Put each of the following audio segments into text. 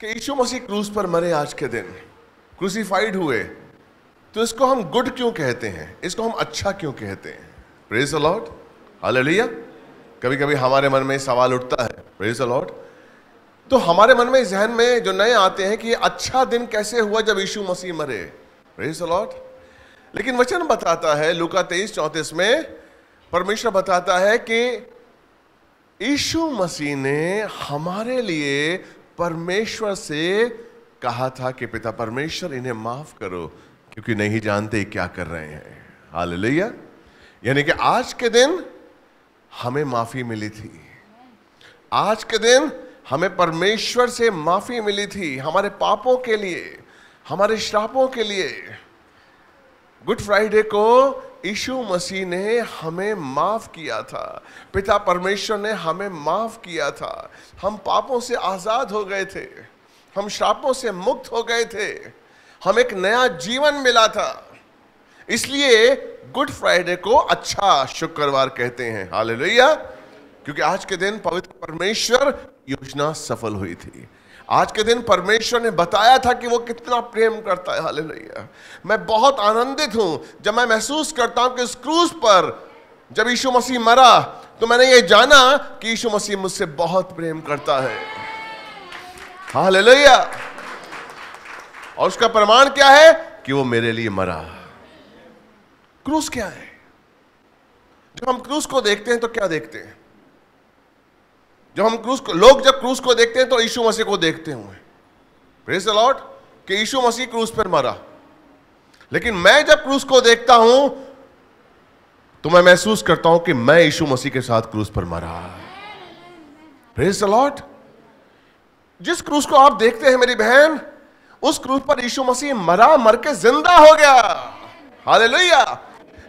कि यीशु मसीह क्रूज पर मरे आज के दिन क्रूसीफाइड हुए तो इसको हम गुड क्यों कहते हैं इसको हम अच्छा क्यों कहते हैं प्रेज अलॉट हालेलुया कभी कभी हमारे मन में सवाल उठता है प्रेज अलॉट तो हमारे मन में जहन में जो नए आते हैं कि ये अच्छा दिन कैसे हुआ जब यीशु मसीह मरे प्रेज अलॉट लेकिन वचन बताता है लुका तेईस चौंतीस में परमेश्वर बताता है कि यीशु मसीह ने हमारे लिए परमेश्वर से कहा था कि पिता परमेश्वर इन्हें माफ करो क्योंकि नहीं जानते क्या कर रहे हैं हाल यानी कि आज के दिन हमें माफी मिली थी आज के दिन हमें परमेश्वर से माफी मिली थी हमारे पापों के लिए हमारे श्रापों के लिए गुड फ्राइडे को यीशु मसीह ने हमें माफ़ किया था पिता परमेश्वर ने हमें माफ़ किया था हम पापों से आज़ाद हो गए थे हम श्रापों से मुक्त हो गए थे हम एक नया जीवन मिला था इसलिए गुड फ्राइडे को अच्छा शुक्रवार कहते हैं हाल क्योंकि आज के दिन पवित्र परमेश्वर योजना सफल हुई थी आज के दिन परमेश्वर ने बताया था कि वो कितना प्रेम करता है हाल मैं बहुत आनंदित हूं जब मैं महसूस करता हूं कि इस क्रूज पर जब यीशु मसीह मरा तो मैंने ये जाना कि यीशु मसीह मुझसे बहुत प्रेम करता है हाल और उसका प्रमाण क्या है कि वो मेरे लिए मरा क्रूस क्या है जब हम क्रूस को देखते हैं तो क्या देखते हैं जब हम क्रूस को लोग जब क्रूस को देखते हैं तो यीशु मसीह को देखते हुए प्रेस लॉर्ड कि यीशु मसीह क्रूस पर मरा लेकिन मैं जब क्रूस को देखता हूं तो मैं महसूस करता हूं कि मैं यीशु मसीह के साथ क्रूस पर मरा प्रेस लॉर्ड जिस क्रूस को आप देखते हैं मेरी बहन उस क्रूस पर यीशु मसीह मरा मर के जिंदा हो गया हालेलुया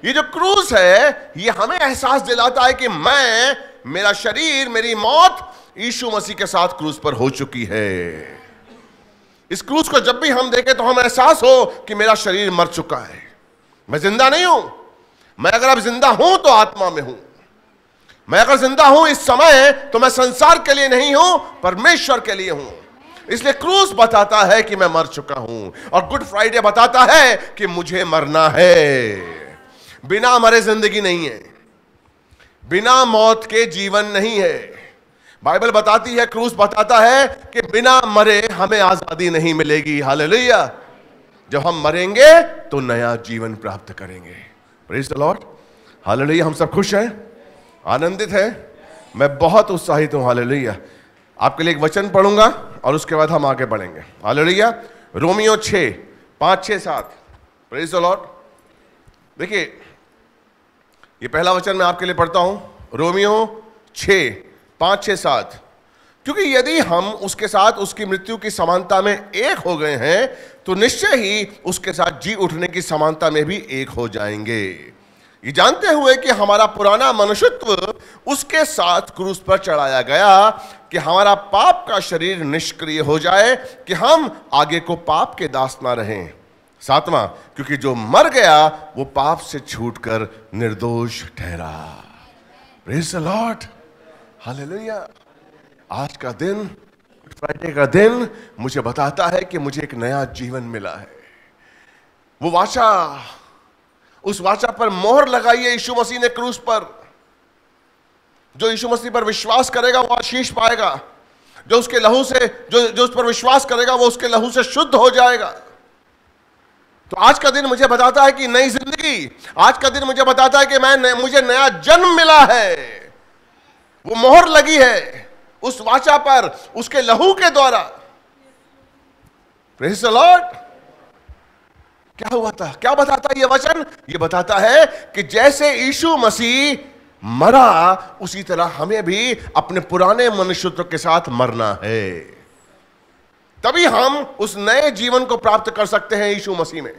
ये जो क्रूस है ये हमें एहसास दिलाता है कि मैं मेरा शरीर मेरी मौत यीशु मसीह के साथ क्रूज पर हो चुकी है इस क्रूज को जब भी हम देखें तो हम एहसास हो कि मेरा शरीर मर चुका है मैं जिंदा नहीं हूं मैं अगर अब जिंदा हूं तो आत्मा में हूं मैं अगर जिंदा हूं इस समय तो मैं संसार के लिए नहीं हूं परमेश्वर के लिए हूं इसलिए क्रूस बताता है कि मैं मर चुका हूं और गुड फ्राइडे बताता है कि मुझे मरना है बिना मरे जिंदगी नहीं है बिना मौत के जीवन नहीं है बाइबल बताती है क्रूस बताता है कि बिना मरे हमें आजादी नहीं मिलेगी हालेलुया जब हम मरेंगे तो नया जीवन प्राप्त करेंगे लॉर्ड हम सब खुश हैं आनंदित हैं मैं बहुत उत्साहित हूं हालेलुया आपके लिए एक वचन पढ़ूंगा और उसके बाद हम आगे बढ़ेंगे हाल रोमियो छे पांच छे सात लॉर्ड देखिए ये पहला वचन मैं आपके लिए पढ़ता हूं रोमियो छ पांच छः सात क्योंकि यदि हम उसके साथ उसकी मृत्यु की समानता में एक हो गए हैं तो निश्चय ही उसके साथ जी उठने की समानता में भी एक हो जाएंगे ये जानते हुए कि हमारा पुराना मनुष्यत्व उसके साथ क्रूस पर चढ़ाया गया कि हमारा पाप का शरीर निष्क्रिय हो जाए कि हम आगे को पाप के दास ना रहें सातवां क्योंकि जो मर गया वो पाप से छूटकर निर्दोष ठहरा प्रेज द लॉर्ड हालेलुया आज का दिन फ्राइडे का दिन मुझे बताता है कि मुझे एक नया जीवन मिला है वो वाचा उस वाचा पर मोहर लगाई है यीशु मसीह ने क्रूस पर जो यीशु मसीह पर विश्वास करेगा वो आशीष पाएगा जो उसके लहू से जो जो उस पर विश्वास करेगा वो उसके लहू से शुद्ध हो जाएगा तो आज का दिन मुझे बताता है कि नई जिंदगी आज का दिन मुझे बताता है कि मैं न, मुझे नया जन्म मिला है वो मोहर लगी है उस वाचा पर उसके लहू के द्वारा प्रेस लॉर्ड क्या हुआ था क्या बताता है यह वचन ये बताता है कि जैसे यीशु मसीह मरा उसी तरह हमें भी अपने पुराने मनुष्यत्व के साथ मरना है तभी हम उस नए जीवन को प्राप्त कर सकते हैं यीशु मसीह में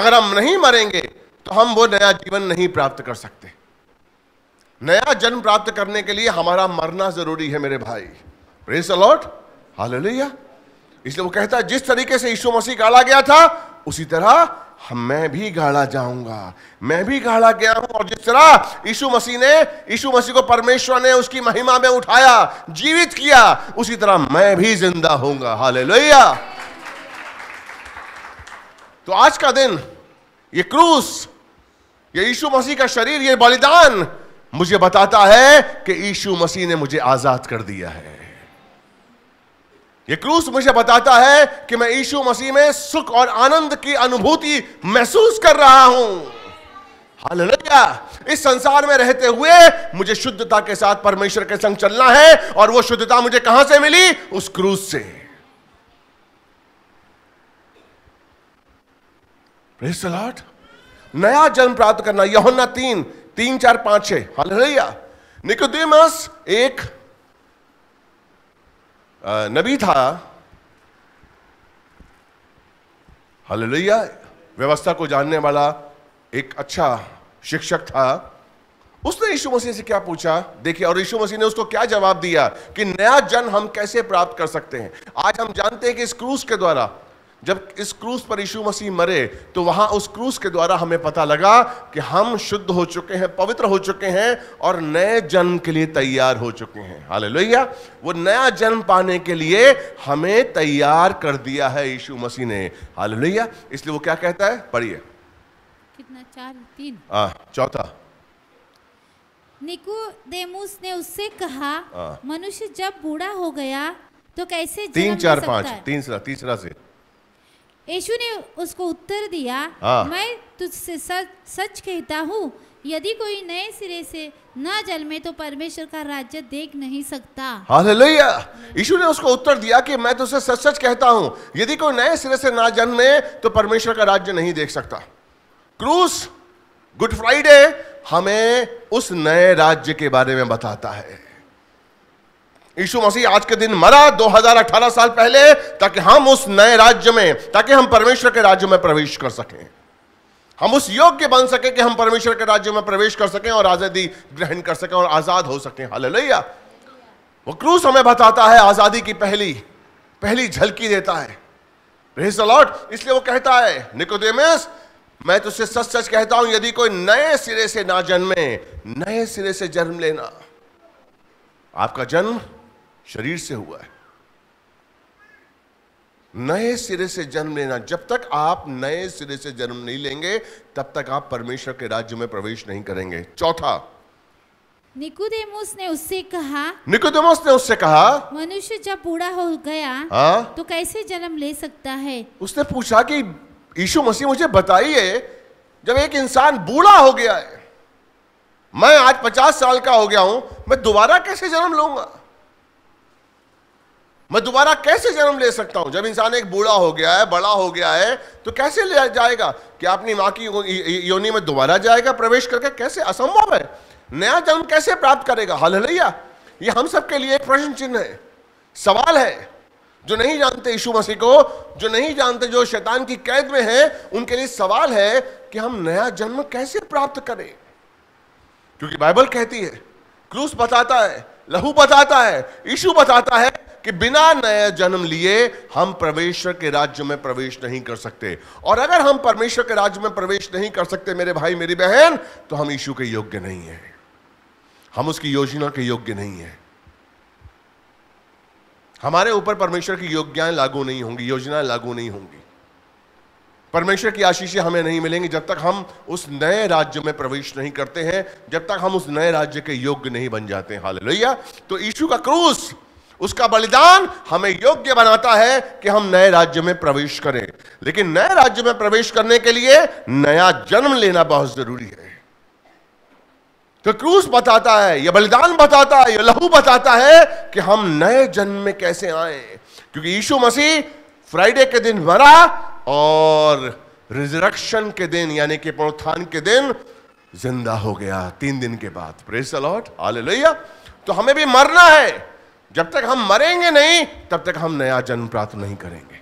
अगर हम नहीं मरेंगे तो हम वो नया जीवन नहीं प्राप्त कर सकते नया जन्म प्राप्त करने के लिए हमारा मरना जरूरी है मेरे भाई प्रेस अलॉट हालेलुया इसलिए वो कहता है जिस तरीके से यीशु मसीह काला गया था उसी तरह हम मैं भी गाढ़ा जाऊंगा मैं भी गाढ़ा गया हूं और जिस तरह यीशु मसीह ने यीशु मसीह को परमेश्वर ने उसकी महिमा में उठाया जीवित किया उसी तरह मैं भी जिंदा होऊंगा हाले तो आज का दिन ये क्रूस ये यीशु मसीह का शरीर ये बलिदान मुझे बताता है कि यीशु मसीह ने मुझे आजाद कर दिया है ये क्रूस मुझे बताता है कि मैं यीशु मसीह में सुख और आनंद की अनुभूति महसूस कर रहा हूं हालेलुया इस संसार में रहते हुए मुझे शुद्धता के साथ परमेश्वर के संग चलना है और वो शुद्धता मुझे कहां से मिली उस क्रूज से लॉर्ड नया जन्म प्राप्त करना यहोना तीन तीन चार पांच छह हालेलुया निकोदेमस एक नबी था हलिया व्यवस्था को जानने वाला एक अच्छा शिक्षक था उसने यीशु मसीह से क्या पूछा देखिए और यीशु मसीह ने उसको क्या जवाब दिया कि नया जन्म हम कैसे प्राप्त कर सकते हैं आज हम जानते हैं कि इस क्रूस के द्वारा जब इस क्रूस पर यीशु मसीह मरे तो वहां उस क्रूस के द्वारा हमें पता लगा कि हम शुद्ध हो चुके हैं पवित्र हो चुके हैं और नए जन्म के लिए तैयार हो चुके हैं हाल लोहिया वो नया जन्म पाने के लिए हमें तैयार कर दिया है यीशु मसीह ने हाल लोहिया इसलिए वो क्या कहता है पढ़िए कितना चार तीन चौथा निकुदेमुस ने उससे कहा मनुष्य जब बूढ़ा हो गया तो कैसे तीन चार पांच तीन तीसरा से यीशु ने उसको उत्तर दिया आ, हाँ। मैं तुझसे सच सच कहता हूँ यदि कोई नए सिरे से न जन्मे तो परमेश्वर का राज्य देख नहीं सकता हालेलुया यीशु ने उसको उत्तर दिया कि मैं तुझसे सच सच कहता हूँ यदि कोई नए सिरे से ना जन्मे तो परमेश्वर का राज्य नहीं देख सकता क्रूस गुड फ्राइडे हमें उस नए राज्य के बारे में बताता है यीशु मसीह आज के दिन मरा 2018 साल पहले ताकि हम उस नए राज्य में ताकि हम परमेश्वर के राज्य में प्रवेश कर सकें हम उस योग्य बन सके कि हम परमेश्वर के राज्य में प्रवेश कर सकें और आज़ादी ग्रहण कर सकें और आज़ाद हो सकें हालेलुया वो क्रूस हमें बताता है आज़ादी की पहली पहली झलकी देता है रेस इसलिए वो कहता है निकोदेमस मैं तुझसे सच सच कहता हूं यदि कोई नए सिरे से ना जन्मे नए सिरे से जन्म लेना आपका जन्म शरीर से हुआ है नए सिरे से जन्म लेना जब तक आप नए सिरे से जन्म नहीं लेंगे तब तक आप परमेश्वर के राज्य में प्रवेश नहीं करेंगे चौथा निकुदेमोस ने उससे कहा निकुदेमोस ने उससे कहा मनुष्य जब बूढ़ा हो गया आ? हाँ? तो कैसे जन्म ले सकता है उसने पूछा कि यीशु मसीह मुझे बताइए जब एक इंसान बूढ़ा हो गया है मैं आज पचास साल का हो गया हूं मैं दोबारा कैसे जन्म लूंगा मैं दोबारा कैसे जन्म ले सकता हूं जब इंसान एक बूढ़ा हो गया है बड़ा हो गया है तो कैसे ले जाएगा क्या अपनी माँ की योनि में दोबारा जाएगा प्रवेश करके कैसे असंभव है नया जन्म कैसे प्राप्त करेगा हल हलैया ये हम सबके लिए एक प्रश्न चिन्ह है सवाल है जो नहीं जानते यीशु मसीह को जो नहीं जानते जो शैतान की कैद में है उनके लिए सवाल है कि हम नया जन्म कैसे प्राप्त करें क्योंकि बाइबल कहती है क्रूस बताता है लहू बताता है यीशु बताता है कि बिना नया जन्म लिए हम परमेश्वर के राज्य में प्रवेश नहीं कर सकते और अगर हम परमेश्वर के राज्य में प्रवेश नहीं कर सकते मेरे भाई मेरी बहन तो हम यीशु के योग्य नहीं है हम उसकी योजना के योग्य नहीं है हमारे ऊपर परमेश्वर की योग्याएं लागू नहीं होंगी योजनाएं लागू नहीं होंगी परमेश्वर की आशीष हमें नहीं मिलेंगी जब तक हम उस नए राज्य में प्रवेश नहीं करते हैं जब तक हम उस नए राज्य के योग्य नहीं बन जाते हैं लोहिया तो ईशु का क्रूस उसका बलिदान हमें योग्य बनाता है कि हम नए राज्य में प्रवेश करें लेकिन नए राज्य में प्रवेश करने के लिए नया जन्म लेना बहुत जरूरी है तो क्रूस बताता है यह बलिदान बताता है यह लहू बताता है कि हम नए जन्म में कैसे आए क्योंकि यीशु मसीह फ्राइडे के दिन मरा और रिजरक्शन के दिन यानी कि पुनरुत्थान के दिन जिंदा हो गया तीन दिन के बाद प्रेस अलॉट लोहिया तो हमें भी मरना है जब तक हम मरेंगे नहीं तब तक हम नया जन्म प्राप्त नहीं करेंगे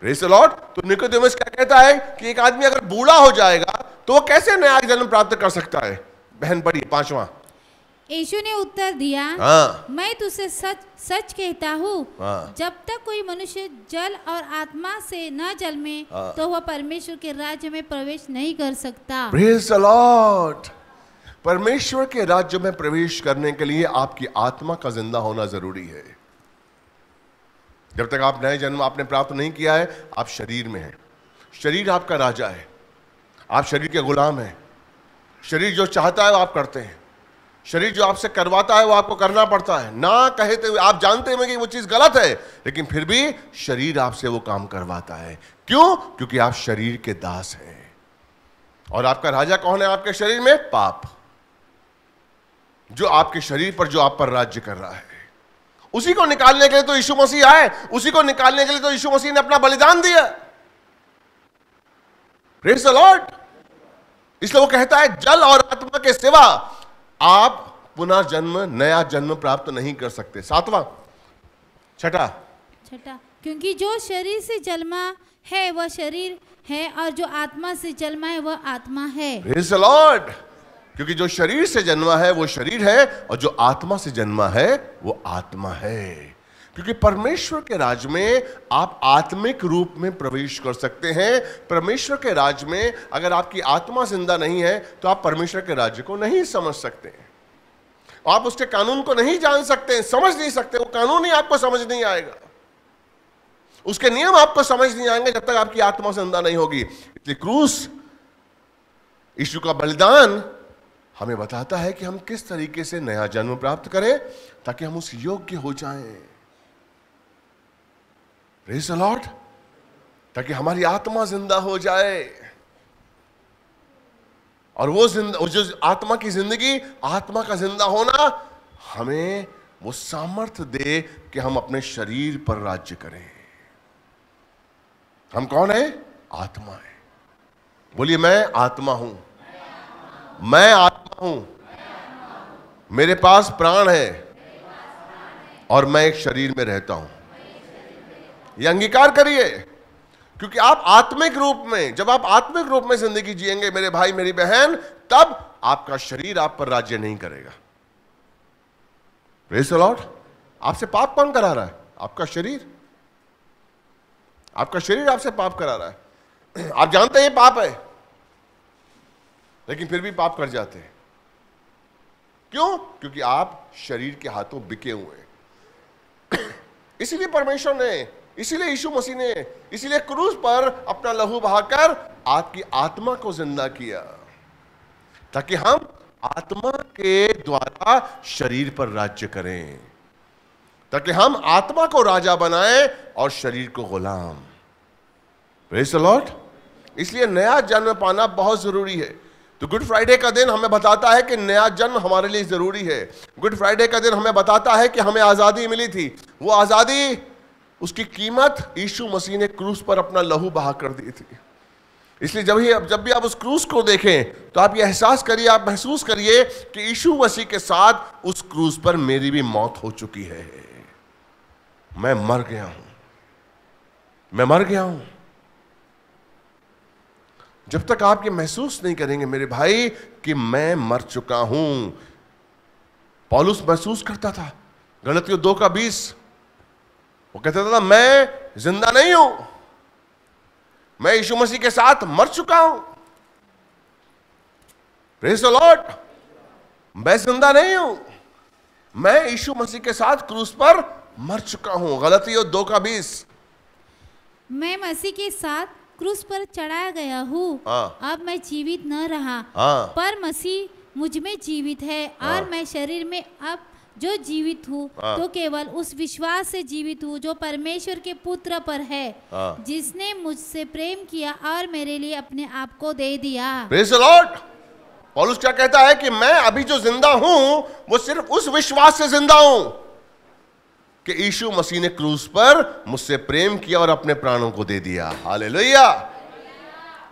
प्रेस अलॉट तो निकोदेमस क्या कहता है कि एक आदमी अगर बूढ़ा हो जाएगा तो वो कैसे नया जन्म प्राप्त कर सकता है बहन पढ़िए पांचवा यीशु ने उत्तर दिया हाँ। मैं तुझसे सच सच कहता हूँ हाँ। जब तक कोई मनुष्य जल और आत्मा से न जल में हाँ। तो वह परमेश्वर के राज्य में प्रवेश नहीं कर सकता Praise परमेश्वर के राज्य में प्रवेश करने के लिए आपकी आत्मा का जिंदा होना जरूरी है जब तक आप नए जन्म आपने प्राप्त नहीं किया है आप शरीर में हैं शरीर आपका राजा है आप शरीर के गुलाम हैं शरीर जो चाहता है आप करते हैं शरीर जो आपसे करवाता है वो आपको करना पड़ता है ना कहे हुए तो आप जानते हैं कि वो चीज़ गलत है लेकिन फिर भी शरीर आपसे वो काम करवाता है क्यों क्योंकि आप शरीर के दास हैं और आपका राजा कौन है आपके शरीर में पाप जो आपके शरीर पर जो आप पर राज्य कर रहा है उसी को निकालने के लिए तो यीशु मसीह आए उसी को निकालने के लिए तो यीशु मसीह ने अपना बलिदान दिया लॉर्ड इसलिए वो कहता है जल और आत्मा के सिवा आप पुनर्जन्म नया जन्म प्राप्त नहीं कर सकते सातवां छठा छठा क्योंकि जो शरीर से जन्मा है वह शरीर है और जो आत्मा से जन्मा है वह आत्मा है लॉर्ड क्योंकि जो शरीर से जन्मा है वो शरीर है और जो आत्मा से जन्मा है वो आत्मा है क्योंकि परमेश्वर के राज में आप आत्मिक रूप में प्रवेश कर सकते हैं परमेश्वर के राज में अगर आपकी आत्मा जिंदा नहीं है तो आप परमेश्वर के राज्य को नहीं समझ सकते आप उसके कानून को नहीं जान सकते समझ नहीं सकते वो कानून ही आपको समझ नहीं आएगा उसके नियम आपको समझ नहीं आएंगे जब तक आपकी आत्मा जिंदा नहीं होगी इसलिए क्रूस यीशु का बलिदान हमें बताता है कि हम किस तरीके से नया जन्म प्राप्त करें ताकि हम उस योग्य हो जाएं प्रेज द लॉर्ड ताकि हमारी आत्मा जिंदा हो जाए और वो जिंदा जो आत्मा की जिंदगी आत्मा का जिंदा होना हमें वो सामर्थ्य दे कि हम अपने शरीर पर राज्य करें हम कौन है आत्मा है बोलिए मैं आत्मा हूं मैं आत्मा हूं मेरे पास प्राण है और मैं एक शरीर में रहता हूं ये अंगीकार करिए क्योंकि आप आत्मिक रूप में जब आप आत्मिक रूप में जिंदगी जिएंगे मेरे भाई मेरी बहन तब आपका शरीर आप पर राज्य नहीं करेगा लॉर्ड आपसे पाप कौन करा रहा है आपका शरीर आपका शरीर आपसे पाप करा रहा है आप जानते हैं पाप है लेकिन फिर भी पाप कर जाते हैं क्यों क्योंकि आप शरीर के हाथों बिके हुए हैं इसलिए परमेश्वर ने इसीलिए यीशु मसीह ने इसीलिए क्रूज पर अपना लहू बहाकर आपकी आत्मा को जिंदा किया ताकि हम आत्मा के द्वारा शरीर पर राज्य करें ताकि हम आत्मा को राजा बनाएं और शरीर को गुलाम लॉर्ड इसलिए नया जन्म पाना बहुत जरूरी है तो गुड फ्राइडे का दिन हमें बताता है कि नया जन्म हमारे लिए जरूरी है गुड फ्राइडे का दिन हमें बताता है कि हमें आजादी मिली थी वो आजादी उसकी कीमत यीशु मसीह ने क्रूस पर अपना लहू बहा कर दी थी इसलिए जब ही अब जब भी आप उस क्रूस को देखें तो आप ये एहसास करिए आप महसूस करिए कि यीशु मसीह के साथ उस क्रूस पर मेरी भी मौत हो चुकी है मैं मर गया हूं मैं मर गया हूं जब तक आप ये महसूस नहीं करेंगे मेरे भाई कि मैं मर चुका हूं पॉलुस महसूस करता था गलतियों दो का बीस वो कहता था मैं जिंदा नहीं हूं मैं यीशु मसीह के साथ मर चुका हूं प्रेस द लॉर्ड मैं जिंदा नहीं हूं मैं यीशु मसीह के साथ क्रूस पर मर चुका हूं गलती हो दो का बीस मैं मसीह के साथ क्रूस पर चढ़ाया गया हूँ हाँ। अब मैं जीवित न रहा आ, हाँ। पर मसीह मुझ में जीवित है हाँ। और मैं शरीर में अब जो जीवित हूँ हाँ। तो केवल उस विश्वास से जीवित हूँ जो परमेश्वर के पुत्र पर है हाँ। जिसने मुझसे प्रेम किया और मेरे लिए अपने आप को दे दिया लॉर्ड पॉलुस क्या कहता है कि मैं अभी जो जिंदा हूं वो सिर्फ उस विश्वास से जिंदा हूं कि ईशु मसीह ने क्रूस पर मुझसे प्रेम किया और अपने प्राणों को दे दिया हाले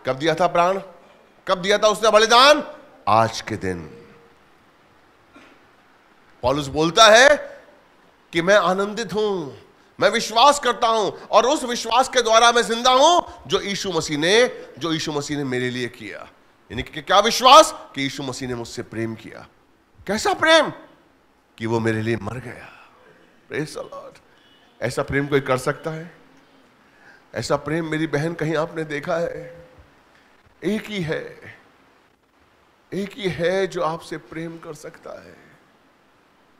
कब दिया था प्राण कब दिया था उसने बलिदान आज के दिन पॉलुस बोलता है कि मैं आनंदित हूं मैं विश्वास करता हूं और उस विश्वास के द्वारा मैं जिंदा हूं जो यीशु मसीह ने जो यीशु मसीह ने मेरे लिए किया यानी कि क्या विश्वास कि यीशु मसीह ने मुझसे प्रेम किया कैसा प्रेम कि वो मेरे लिए मर गया लॉर्ड ऐसा प्रेम कोई कर सकता है ऐसा प्रेम मेरी बहन कहीं आपने देखा है एक ही है एक ही है जो आपसे प्रेम कर सकता है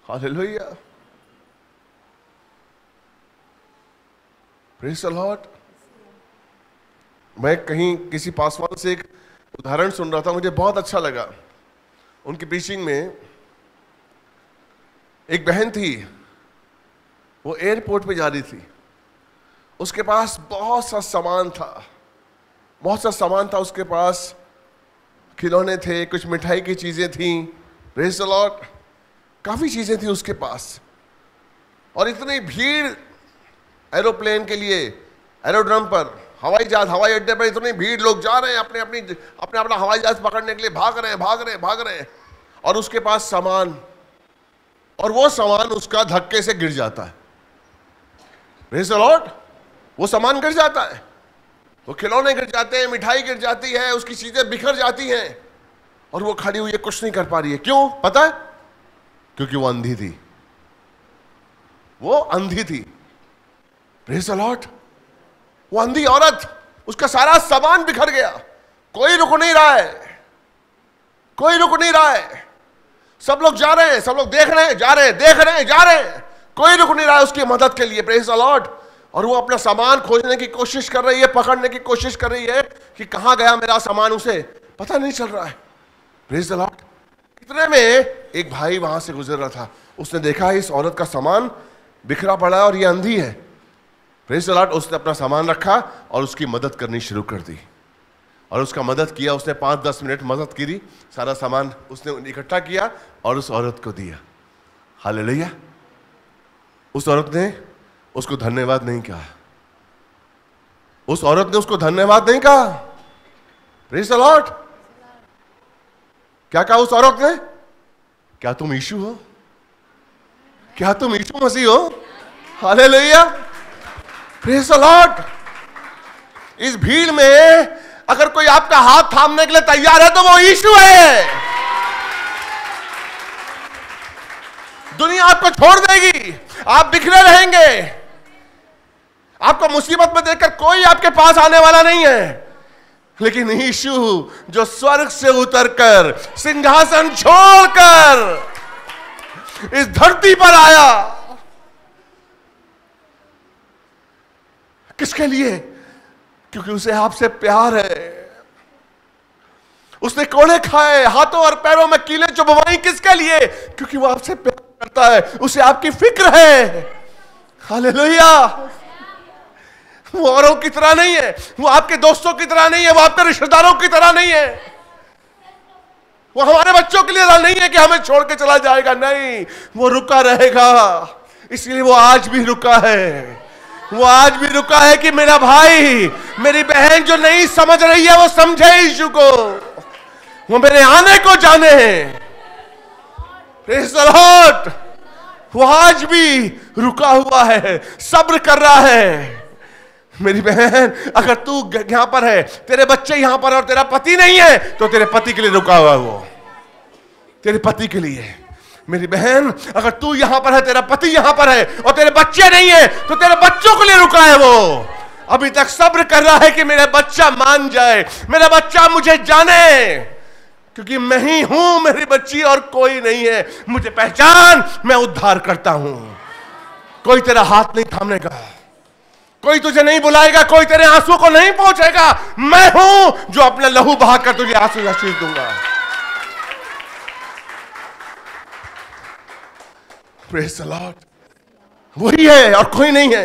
Hallelujah. प्रेस लॉर्ड मैं कहीं किसी पासवान से एक उदाहरण सुन रहा था मुझे बहुत अच्छा लगा उनकी पीचिंग में एक बहन थी वो एयरपोर्ट पे जा रही थी उसके पास बहुत सा सामान था बहुत सा सामान था उसके पास खिलौने थे कुछ मिठाई की चीज़ें थी प्रेस काफ़ी चीज़ें थी उसके पास और इतनी भीड़ एरोप्लेन के लिए एरोड्रम पर हवाई जहाज हवाई अड्डे पर इतनी भीड़ लोग जा रहे हैं अपने अपनी अपने अपना हवाई जहाज पकड़ने के लिए भाग रहे हैं भाग रहे हैं भाग रहे हैं और उसके पास सामान और वो सामान उसका धक्के से गिर जाता है वो सामान गिर जाता है वो खिलौने गिर जाते हैं मिठाई गिर जाती है उसकी चीज़ें बिखर जाती हैं और वो खड़ी हुई है कुछ नहीं कर पा रही है क्यों पता है क्योंकि वो अंधी थी वो अंधी थी प्रेस अलॉट वो अंधी औरत उसका सारा सामान बिखर गया कोई रुक नहीं रहा है कोई रुक नहीं रहा है सब लोग जा रहे हैं सब लोग देख रहे हैं जा रहे हैं देख रहे हैं जा रहे हैं कोई रुक नहीं रहा है उसकी मदद के लिए प्रेस अलॉट और वो अपना सामान खोजने की कोशिश कर रही है पकड़ने की कोशिश कर रही है कि कहां गया मेरा सामान उसे पता नहीं चल रहा है प्रेस अलॉट इतने में एक भाई वहां से गुजर रहा था उसने देखा इस औरत का सामान बिखरा पड़ा है और ये अंधी है प्रेस उसने अपना सामान रखा और उसकी मदद करनी शुरू कर दी और उसका मदद किया उसने पाँच दस मिनट मदद की सारा सामान उसने इकट्ठा किया और उस औरत को दिया हाल लिया उस औरत ने उसको धन्यवाद नहीं कहा उस औरत ने उसको धन्यवाद नहीं कहा प्रेस अलॉट क्या कहा उस औरत ने क्या तुम यीशु हो क्या तुम ईशु मसीह हो हाले लोहिया लॉट इस भीड़ में अगर कोई आपका हाथ थामने के लिए तैयार है तो वो ईशु है दुनिया आपको छोड़ देगी आप बिखरे रहेंगे आपको मुसीबत में देखकर कोई आपके पास आने वाला नहीं है लेकिन यीशु जो स्वर्ग से उतरकर सिंहासन छोड़कर इस धरती पर आया किसके लिए क्योंकि उसे आपसे प्यार है उसने कोड़े खाए हाथों और पैरों में कीले चुभवाई किसके लिए क्योंकि वो आपसे प्यार करता है उसे आपकी फिक्र है हालेलुया वो औरों की तरह नहीं है वो आपके दोस्तों की तरह नहीं है वो आपके रिश्तेदारों की तरह नहीं है वो हमारे बच्चों के लिए नहीं है कि हमें छोड़ के चला जाएगा नहीं वो रुका रहेगा इसलिए वो आज भी रुका है वो आज भी रुका है कि मेरा भाई मेरी बहन जो नहीं समझ रही है वो समझे यीशु को वो मेरे आने को जाने हैं वो आज भी रुका हुआ है सब्र कर रहा है मेरी बहन अगर तू यहां पर है तेरे बच्चे यहां पर और तेरा पति नहीं है तो तेरे पति के लिए रुका हुआ वो तेरे पति के लिए मेरी बहन अगर तू यहां पर है तेरा पति यहां पर है और तेरे बच्चे नहीं है तो तेरे बच्चों के लिए रुका है वो अभी तक सब्र कर रहा है कि मेरा बच्चा मान जाए मेरा बच्चा मुझे जाने क्योंकि मैं ही हूं मेरी बच्ची और कोई नहीं है मुझे पहचान मैं उद्धार करता हूं कोई तेरा हाथ नहीं थामने का कोई तुझे नहीं बुलाएगा कोई तेरे आंसू को नहीं पहुंचेगा मैं हूं जो अपना लहू बहाकर तुझे आंसू आशीष दूंगा वही है और कोई नहीं है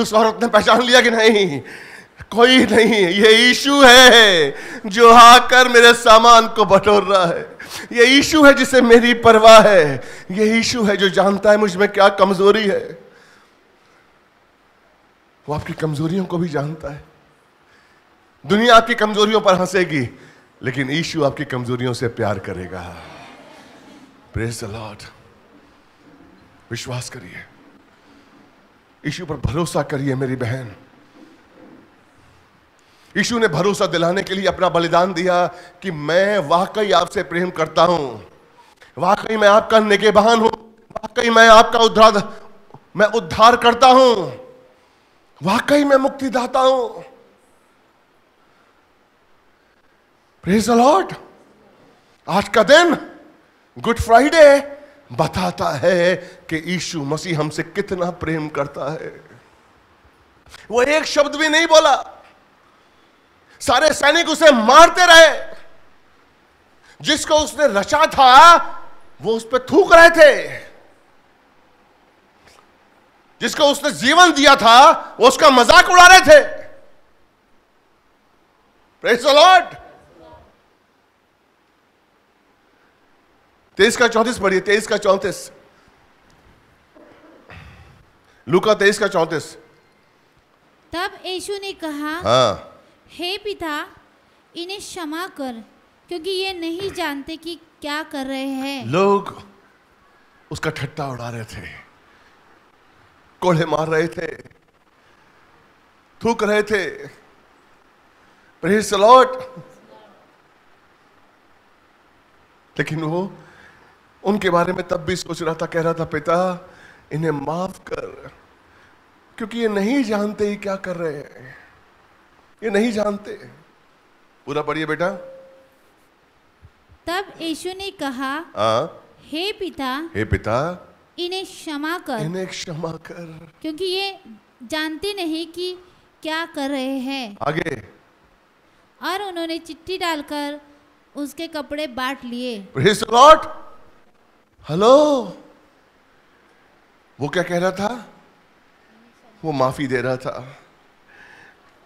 उस औरत ने पहचान लिया कि नहीं कोई नहीं ये ईशु है जो आकर मेरे सामान को बटोर रहा है ये ईशु है जिसे मेरी परवाह है ये ईशु है जो जानता है मुझ में क्या कमजोरी है वो आपकी कमजोरियों को भी जानता है दुनिया आपकी कमजोरियों पर हंसेगी लेकिन ईशु आपकी कमजोरियों से प्यार करेगा प्रेस द लॉर्ड विश्वास करिए ईशु पर भरोसा करिए मेरी बहन ईशु ने भरोसा दिलाने के लिए अपना बलिदान दिया कि मैं वाकई आपसे प्रेम करता हूं वाकई मैं आपका निगेबान हूं वाकई मैं आपका उद्धार मैं उद्धार करता हूं वाकई में मुक्ति दाता हूं प्रेज अलॉट आज का दिन गुड फ्राइडे बताता है कि यीशु मसीह हमसे कितना प्रेम करता है वो एक शब्द भी नहीं बोला सारे सैनिक उसे मारते रहे जिसको उसने रचा था वो उस पर थूक रहे थे जिसको उसने जीवन दिया था वो उसका मजाक उड़ा रहे थे लॉर्ड तेईस का चौंतीस पढ़िए तेईस का चौंतीस लुका तेईस का चौंतीस तब यीशु ने कहा हाँ हे पिता इन्हें क्षमा कर क्योंकि ये नहीं जानते कि क्या कर रहे हैं लोग उसका ठट्टा उड़ा रहे थे कोड़े मार रहे थे थूक रहे थे प्रेस लेकिन वो उनके बारे में तब भी सोच रहा था कह रहा था पिता इन्हें माफ कर क्योंकि ये नहीं जानते ही क्या कर रहे हैं ये नहीं जानते पूरा पढ़िए बेटा तब यीशु ने कहा आ, हाँ। हे पिता हे पिता इन्हें क्षमा कर इन्हें क्षमा कर क्योंकि ये जानते नहीं कि क्या कर रहे हैं आगे और उन्होंने चिट्ठी डालकर उसके कपड़े बांट लिए हेलो वो क्या कह रहा था वो माफी दे रहा था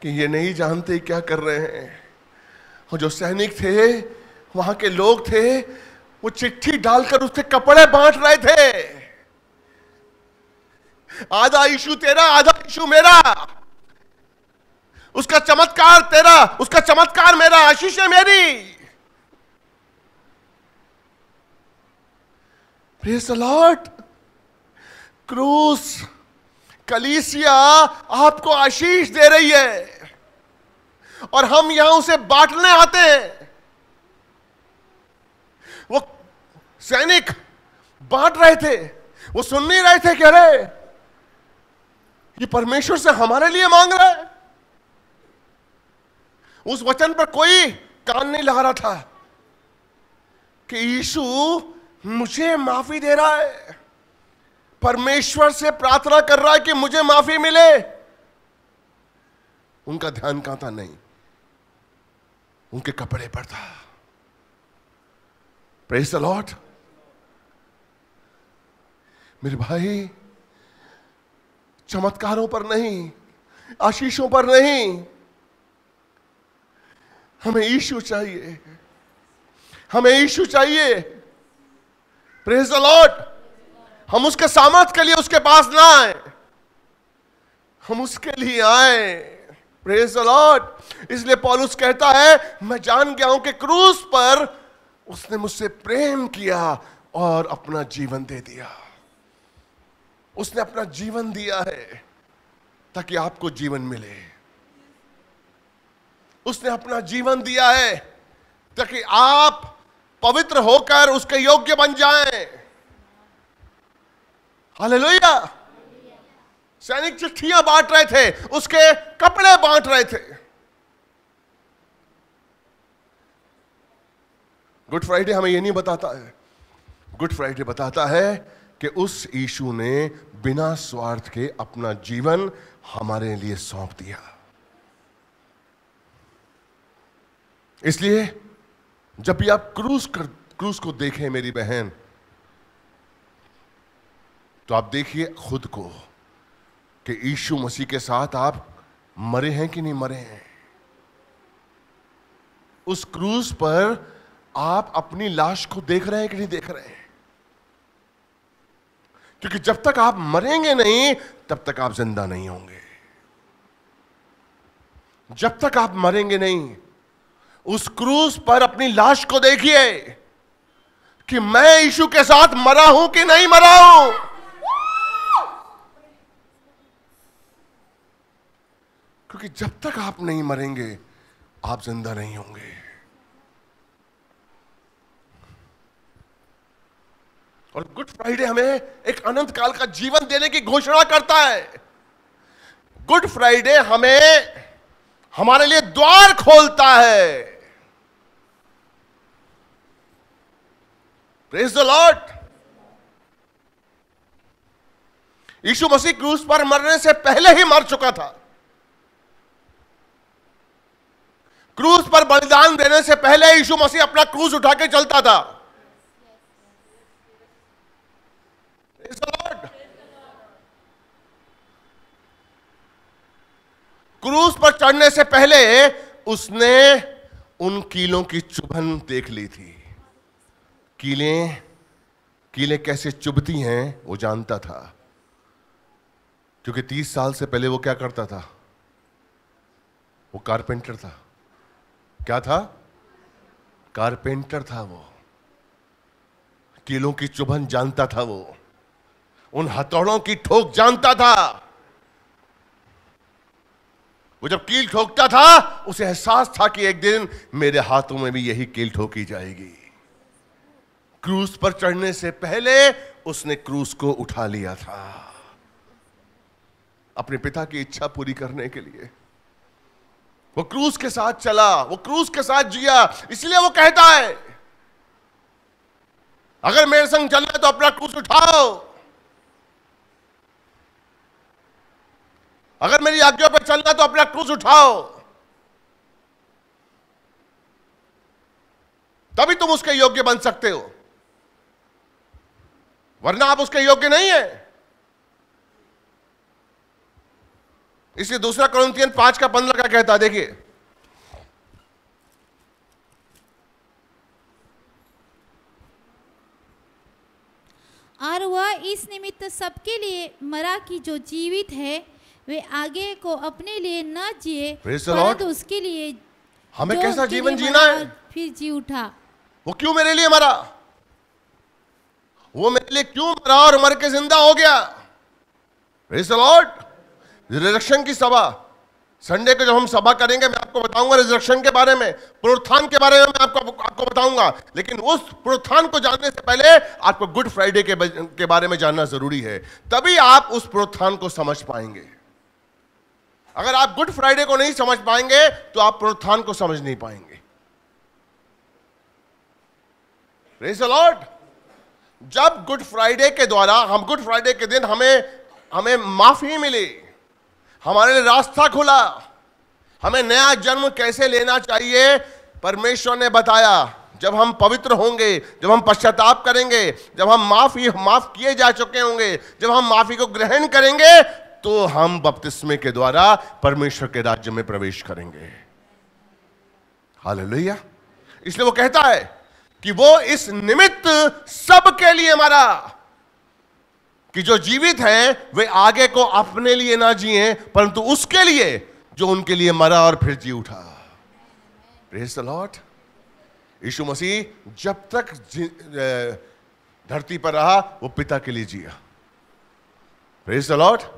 कि ये नहीं जानते क्या कर रहे हैं और जो सैनिक थे वहां के लोग थे वो चिट्ठी डालकर उसके कपड़े बांट रहे थे आधा इशू तेरा आधा इशू मेरा उसका चमत्कार तेरा उसका चमत्कार मेरा आशीष है मेरी लॉर्ड क्रूस कलीसिया आपको आशीष दे रही है और हम यहां उसे बांटने आते हैं वो सैनिक बांट रहे थे वो सुन नहीं रहे थे कह रहे ये परमेश्वर से हमारे लिए मांग रहा है उस वचन पर कोई कान नहीं लगा रहा था कि यीशु मुझे माफी दे रहा है परमेश्वर से प्रार्थना कर रहा है कि मुझे माफी मिले उनका ध्यान कहां था नहीं उनके कपड़े पर था प्रेस द लॉट मेरे भाई चमत्कारों पर नहीं आशीषों पर नहीं हमें ईशु चाहिए हमें ईशु चाहिए प्रेज लॉर्ड हम उसके सामर्थ के लिए उसके पास ना आए हम उसके लिए आए प्रेज लॉर्ड इसलिए पॉलुस कहता है मैं जान गया हूं कि क्रूस पर उसने मुझसे प्रेम किया और अपना जीवन दे दिया उसने अपना जीवन दिया है ताकि आपको जीवन मिले उसने अपना जीवन दिया है ताकि आप पवित्र होकर उसके योग्य बन जाएं। हाले लोहिया सैनिक चिट्ठियां बांट रहे थे उसके कपड़े बांट रहे थे गुड फ्राइडे हमें यह नहीं बताता है गुड फ्राइडे बताता है कि उस यीशु ने बिना स्वार्थ के अपना जीवन हमारे लिए सौंप दिया इसलिए जब भी आप क्रूज कर क्रूज को देखें मेरी बहन तो आप देखिए खुद को कि यीशु मसीह के साथ आप मरे हैं कि नहीं मरे हैं उस क्रूज पर आप अपनी लाश को देख रहे हैं कि नहीं देख रहे हैं क्योंकि जब तक आप मरेंगे नहीं तब तक आप जिंदा नहीं होंगे जब तक आप मरेंगे नहीं उस क्रूज पर अपनी लाश को देखिए कि मैं यीशु के साथ मरा हूं कि नहीं मरा हूं क्योंकि जब तक आप नहीं मरेंगे आप जिंदा नहीं होंगे और गुड फ्राइडे हमें एक अनंत काल का जीवन देने की घोषणा करता है गुड फ्राइडे हमें हमारे लिए द्वार खोलता है प्रेज द लॉर्ड यीशु मसीह क्रूस पर मरने से पहले ही मर चुका था क्रूस पर बलिदान देने से पहले यीशु मसीह अपना क्रूस उठाकर चलता था क्रूस पर चढ़ने से पहले उसने उन कीलों की चुभन देख ली थी कीले कीले कैसे चुभती हैं वो जानता था क्योंकि तीस साल से पहले वो क्या करता था वो कारपेंटर था क्या था कारपेंटर था वो कीलों की चुभन जानता था वो उन हथौड़ों की ठोक जानता था वो जब कील ठोकता था उसे एहसास था कि एक दिन मेरे हाथों में भी यही कील ठोकी जाएगी क्रूस पर चढ़ने से पहले उसने क्रूस को उठा लिया था अपने पिता की इच्छा पूरी करने के लिए वो क्रूस के साथ चला वो क्रूस के साथ जिया इसलिए वो कहता है अगर मेरे संग चलना तो अपना क्रूस उठाओ अगर मेरी आज्ञा पर चलना तो अपना क्रूस उठाओ तभी तुम उसके योग्य बन सकते हो वरना आप उसके योग्य नहीं है इसलिए दूसरा करोन्तियन पांच का पंद्रह का कहता देखिए और वह इस निमित्त सबके लिए मरा कि जो जीवित है वे आगे को अपने लिए न जिए उसके लिए हमें कैसा जीवन जीना है फिर जी उठा वो क्यों मेरे लिए मरा वो मेरे लिए क्यों मरा और मर के जिंदा हो गया लॉर्ड रिजरक्शन की सभा संडे को जब हम सभा करेंगे मैं आपको बताऊंगा रिजर्वेशन के बारे में प्रोत्थान के बारे में मैं आपको आपको बताऊंगा लेकिन उस प्रोत्थान को जानने से पहले आपको गुड फ्राइडे के, के बारे में जानना जरूरी है तभी आप उस प्रोत्थान को समझ पाएंगे अगर आप गुड फ्राइडे को नहीं समझ पाएंगे तो आप प्रोत्थान को समझ नहीं पाएंगे लॉर्ड जब गुड फ्राइडे के द्वारा हम गुड फ्राइडे के दिन हमें हमें माफी मिली हमारे लिए रास्ता खुला हमें नया जन्म कैसे लेना चाहिए परमेश्वर ने बताया जब हम पवित्र होंगे जब हम पश्चाताप करेंगे जब हम माफी माफ किए जा चुके होंगे जब हम माफी को ग्रहण करेंगे तो हम बपतिस्मे के द्वारा परमेश्वर के राज्य में प्रवेश करेंगे हाल इसलिए वो कहता है कि वो इस निमित्त सबके लिए मरा कि जो जीवित हैं वे आगे को अपने लिए ना जिए परंतु उसके लिए जो उनके लिए मरा और फिर जी उठा प्रेस द लॉर्ड यीशु मसीह जब तक धरती पर रहा वो पिता के लिए जिया प्रेस द लॉर्ड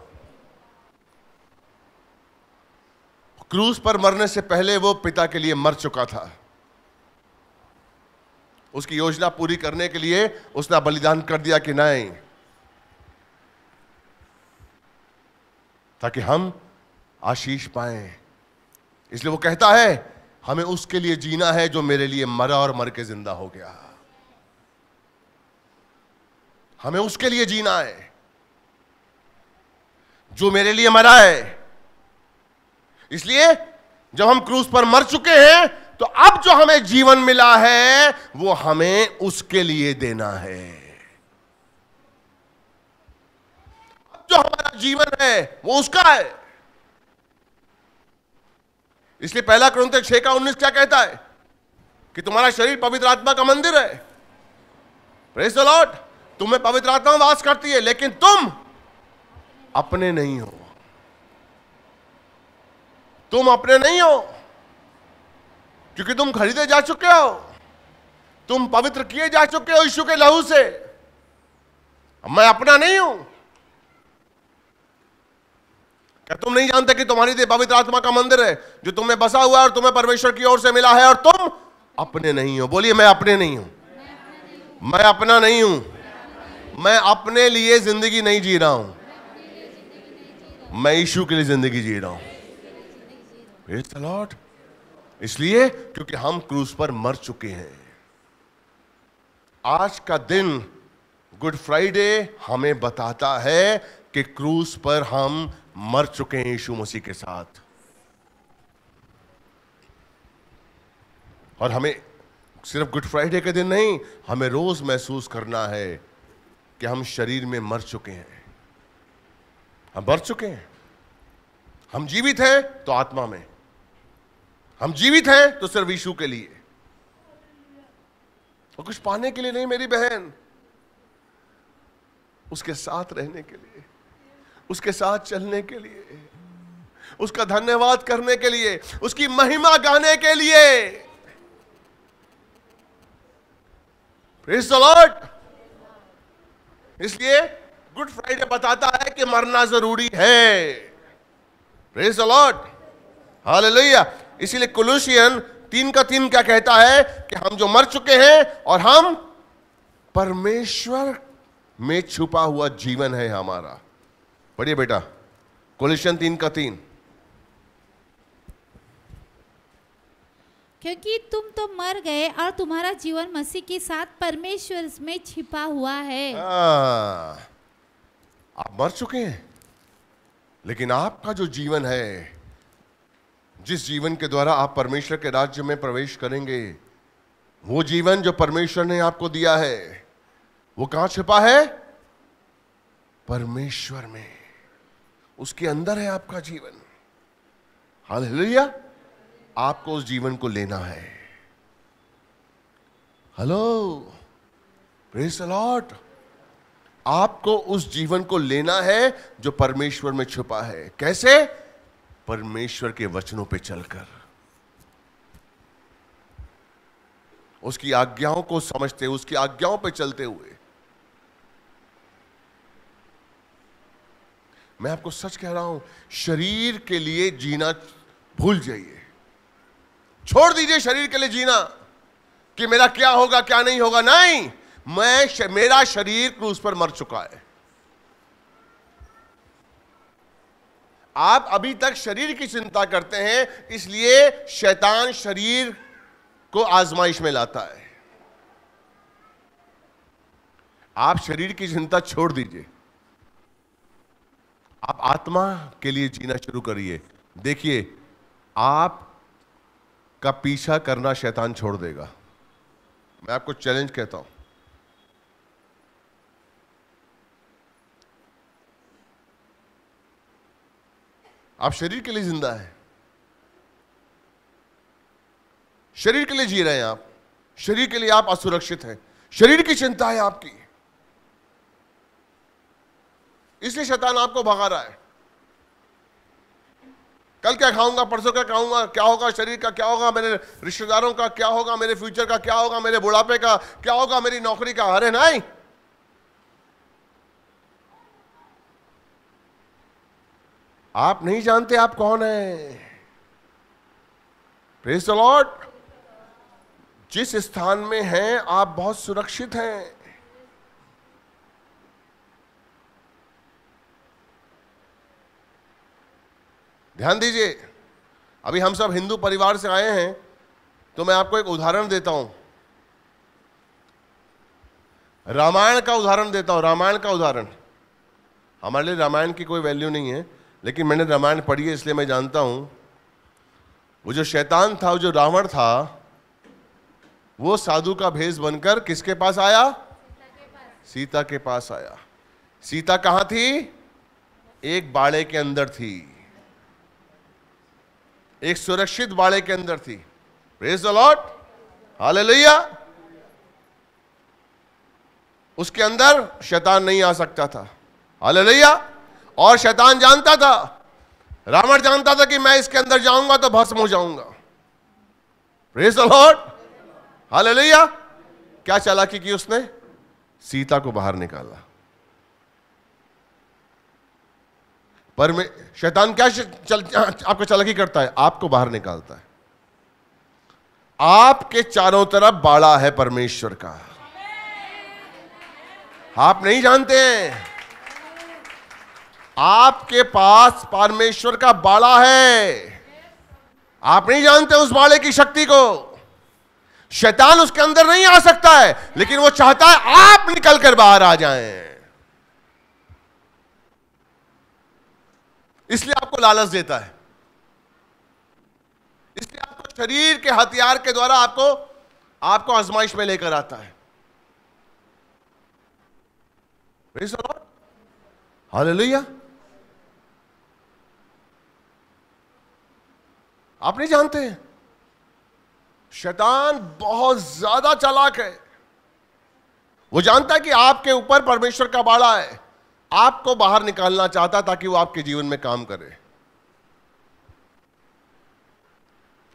क्रूज पर मरने से पहले वो पिता के लिए मर चुका था उसकी योजना पूरी करने के लिए उसने बलिदान कर दिया कि नहीं ताकि हम आशीष पाए इसलिए वो कहता है हमें उसके लिए जीना है जो मेरे लिए मरा और मर के जिंदा हो गया हमें उसके लिए जीना है जो मेरे लिए मरा है इसलिए जब हम क्रूस पर मर चुके हैं तो अब जो हमें जीवन मिला है वो हमें उसके लिए देना है जो हमारा जीवन है वो उसका है इसलिए पहला क्रंथ छह का उन्नीस क्या कहता है कि तुम्हारा शरीर पवित्र आत्मा का मंदिर है प्रेस द लॉर्ड तुम्हें पवित्र आत्मा वास करती है लेकिन तुम अपने नहीं हो तुम अपने नहीं हो क्योंकि तुम खरीदे जा चुके हो तुम पवित्र किए जा चुके हो यीशु के लहू से मैं अपना नहीं हूं क्या तुम नहीं जानते कि तुम्हारी पवित्र आत्मा का मंदिर है जो तुम्हें बसा हुआ है और तुम्हें परमेश्वर की ओर से मिला है और तुम अपने नहीं हो बोलिए मैं अपने नहीं हूं मैं अपना नहीं हूं मैं अपने लिए जिंदगी नहीं जी रहा हूं मैं यीशु के लिए जिंदगी जी रहा हूं लॉर्ड इसलिए क्योंकि हम क्रूस पर मर चुके हैं आज का दिन गुड फ्राइडे हमें बताता है कि क्रूस पर हम मर चुके हैं यीशु मसीह के साथ और हमें सिर्फ गुड फ्राइडे के दिन नहीं हमें रोज महसूस करना है कि हम शरीर में मर चुके हैं हम मर चुके हैं हम जीवित हैं तो आत्मा में हम जीवित हैं तो सिर्फ यीशु के लिए और कुछ पाने के लिए नहीं मेरी बहन उसके साथ रहने के लिए उसके साथ चलने के लिए उसका धन्यवाद करने के लिए उसकी महिमा गाने के लिए लॉर्ड इसलिए गुड फ्राइडे बताता है कि मरना जरूरी है प्रेज लॉर्ड हालेलुया इसीलिए कोलोशियन तीन का तीन क्या कहता है कि हम जो मर चुके हैं और हम परमेश्वर में छुपा हुआ जीवन है हमारा पढ़िए बेटा कोलिशन तीन का तीन क्योंकि तुम तो मर गए और तुम्हारा जीवन मसीह के साथ परमेश्वर में छिपा हुआ है आ, हाँ, आप मर चुके हैं लेकिन आपका जो जीवन है जिस जीवन के द्वारा आप परमेश्वर के राज्य में प्रवेश करेंगे वो जीवन जो परमेश्वर ने आपको दिया है वो कहां छिपा है परमेश्वर में उसके अंदर है आपका जीवन हालेलुया आपको उस जीवन को लेना है हेलो प्रेस अलॉट आपको उस जीवन को लेना है जो परमेश्वर में छुपा है कैसे परमेश्वर के वचनों पे चलकर उसकी आज्ञाओं को समझते हुए उसकी आज्ञाओं पे चलते हुए मैं आपको सच कह रहा हूं शरीर के लिए जीना भूल जाइए छोड़ दीजिए शरीर के लिए जीना कि मेरा क्या होगा क्या नहीं होगा नहीं मैं मेरा शरीर क्रूस पर मर चुका है आप अभी तक शरीर की चिंता करते हैं इसलिए शैतान शरीर को आजमाइश में लाता है आप शरीर की चिंता छोड़ दीजिए आप आत्मा के लिए जीना शुरू करिए देखिए आप का पीछा करना शैतान छोड़ देगा मैं आपको चैलेंज कहता हूं आप शरीर के लिए जिंदा हैं शरीर के लिए जी रहे हैं आप शरीर के लिए आप असुरक्षित हैं शरीर की चिंता है आपकी इसलिए शैतान आपको भगा रहा है कल क्या खाऊंगा परसों क्या खाऊंगा क्या होगा शरीर का क्या होगा मेरे रिश्तेदारों का क्या होगा मेरे फ्यूचर का क्या होगा मेरे बुढ़ापे का क्या होगा मेरी नौकरी का अरे नहीं आप नहीं जानते आप कौन है प्रेस द लॉर्ड जिस स्थान में हैं आप बहुत सुरक्षित हैं ध्यान दीजिए अभी हम सब हिंदू परिवार से आए हैं तो मैं आपको एक उदाहरण देता हूं रामायण का उदाहरण देता हूं रामायण का उदाहरण हमारे लिए रामायण की कोई वैल्यू नहीं है लेकिन मैंने रामायण पढ़ी है इसलिए मैं जानता हूं वो जो शैतान था वो जो रावण था वो साधु का भेष बनकर किसके पास आया सीता के पास आया सीता कहां थी एक बाड़े के अंदर थी एक सुरक्षित बाड़े के अंदर थी प्रेज द लॉर्ड हालेलुया उसके अंदर शैतान नहीं आ सकता था हालेलुया और शैतान जानता था रावण जानता था कि मैं इसके अंदर जाऊंगा तो भस्म हो जाऊंगा लॉर्ड हालेलुया क्या चालाकी की उसने सीता को बाहर निकाला पर में शैतान क्या चल, आपको चालाकी करता है आपको बाहर निकालता है आपके चारों तरफ बाड़ा है परमेश्वर का आप नहीं जानते हैं आपके पास परमेश्वर का बाड़ा है आप नहीं जानते उस बाड़े की शक्ति को शैतान उसके अंदर नहीं आ सकता है लेकिन वो चाहता है आप निकल कर बाहर आ जाएं इसलिए आपको लालच देता है इसलिए आपको शरीर के हथियार के द्वारा आपको आपको आजमाइश में लेकर आता है लोहिया आप नहीं जानते हैं शैतान बहुत ज्यादा चालाक है वो जानता है कि आपके ऊपर परमेश्वर का बाड़ा है आपको बाहर निकालना चाहता ताकि वो आपके जीवन में काम करे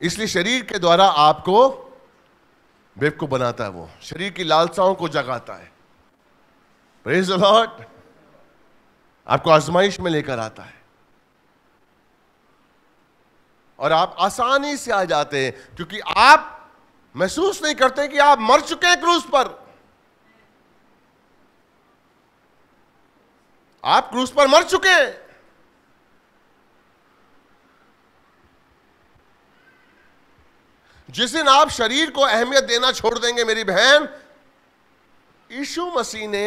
इसलिए शरीर के द्वारा आपको बेवकूफ बनाता है वो शरीर की लालसाओं को जगाता है प्रेज लॉर्ड आपको आजमाइश में लेकर आता है और आप आसानी से आ जाते हैं क्योंकि आप महसूस नहीं करते कि आप मर चुके हैं क्रूज पर आप क्रूज पर मर चुके हैं जिस दिन आप शरीर को अहमियत देना छोड़ देंगे मेरी बहन यीशु मसीह ने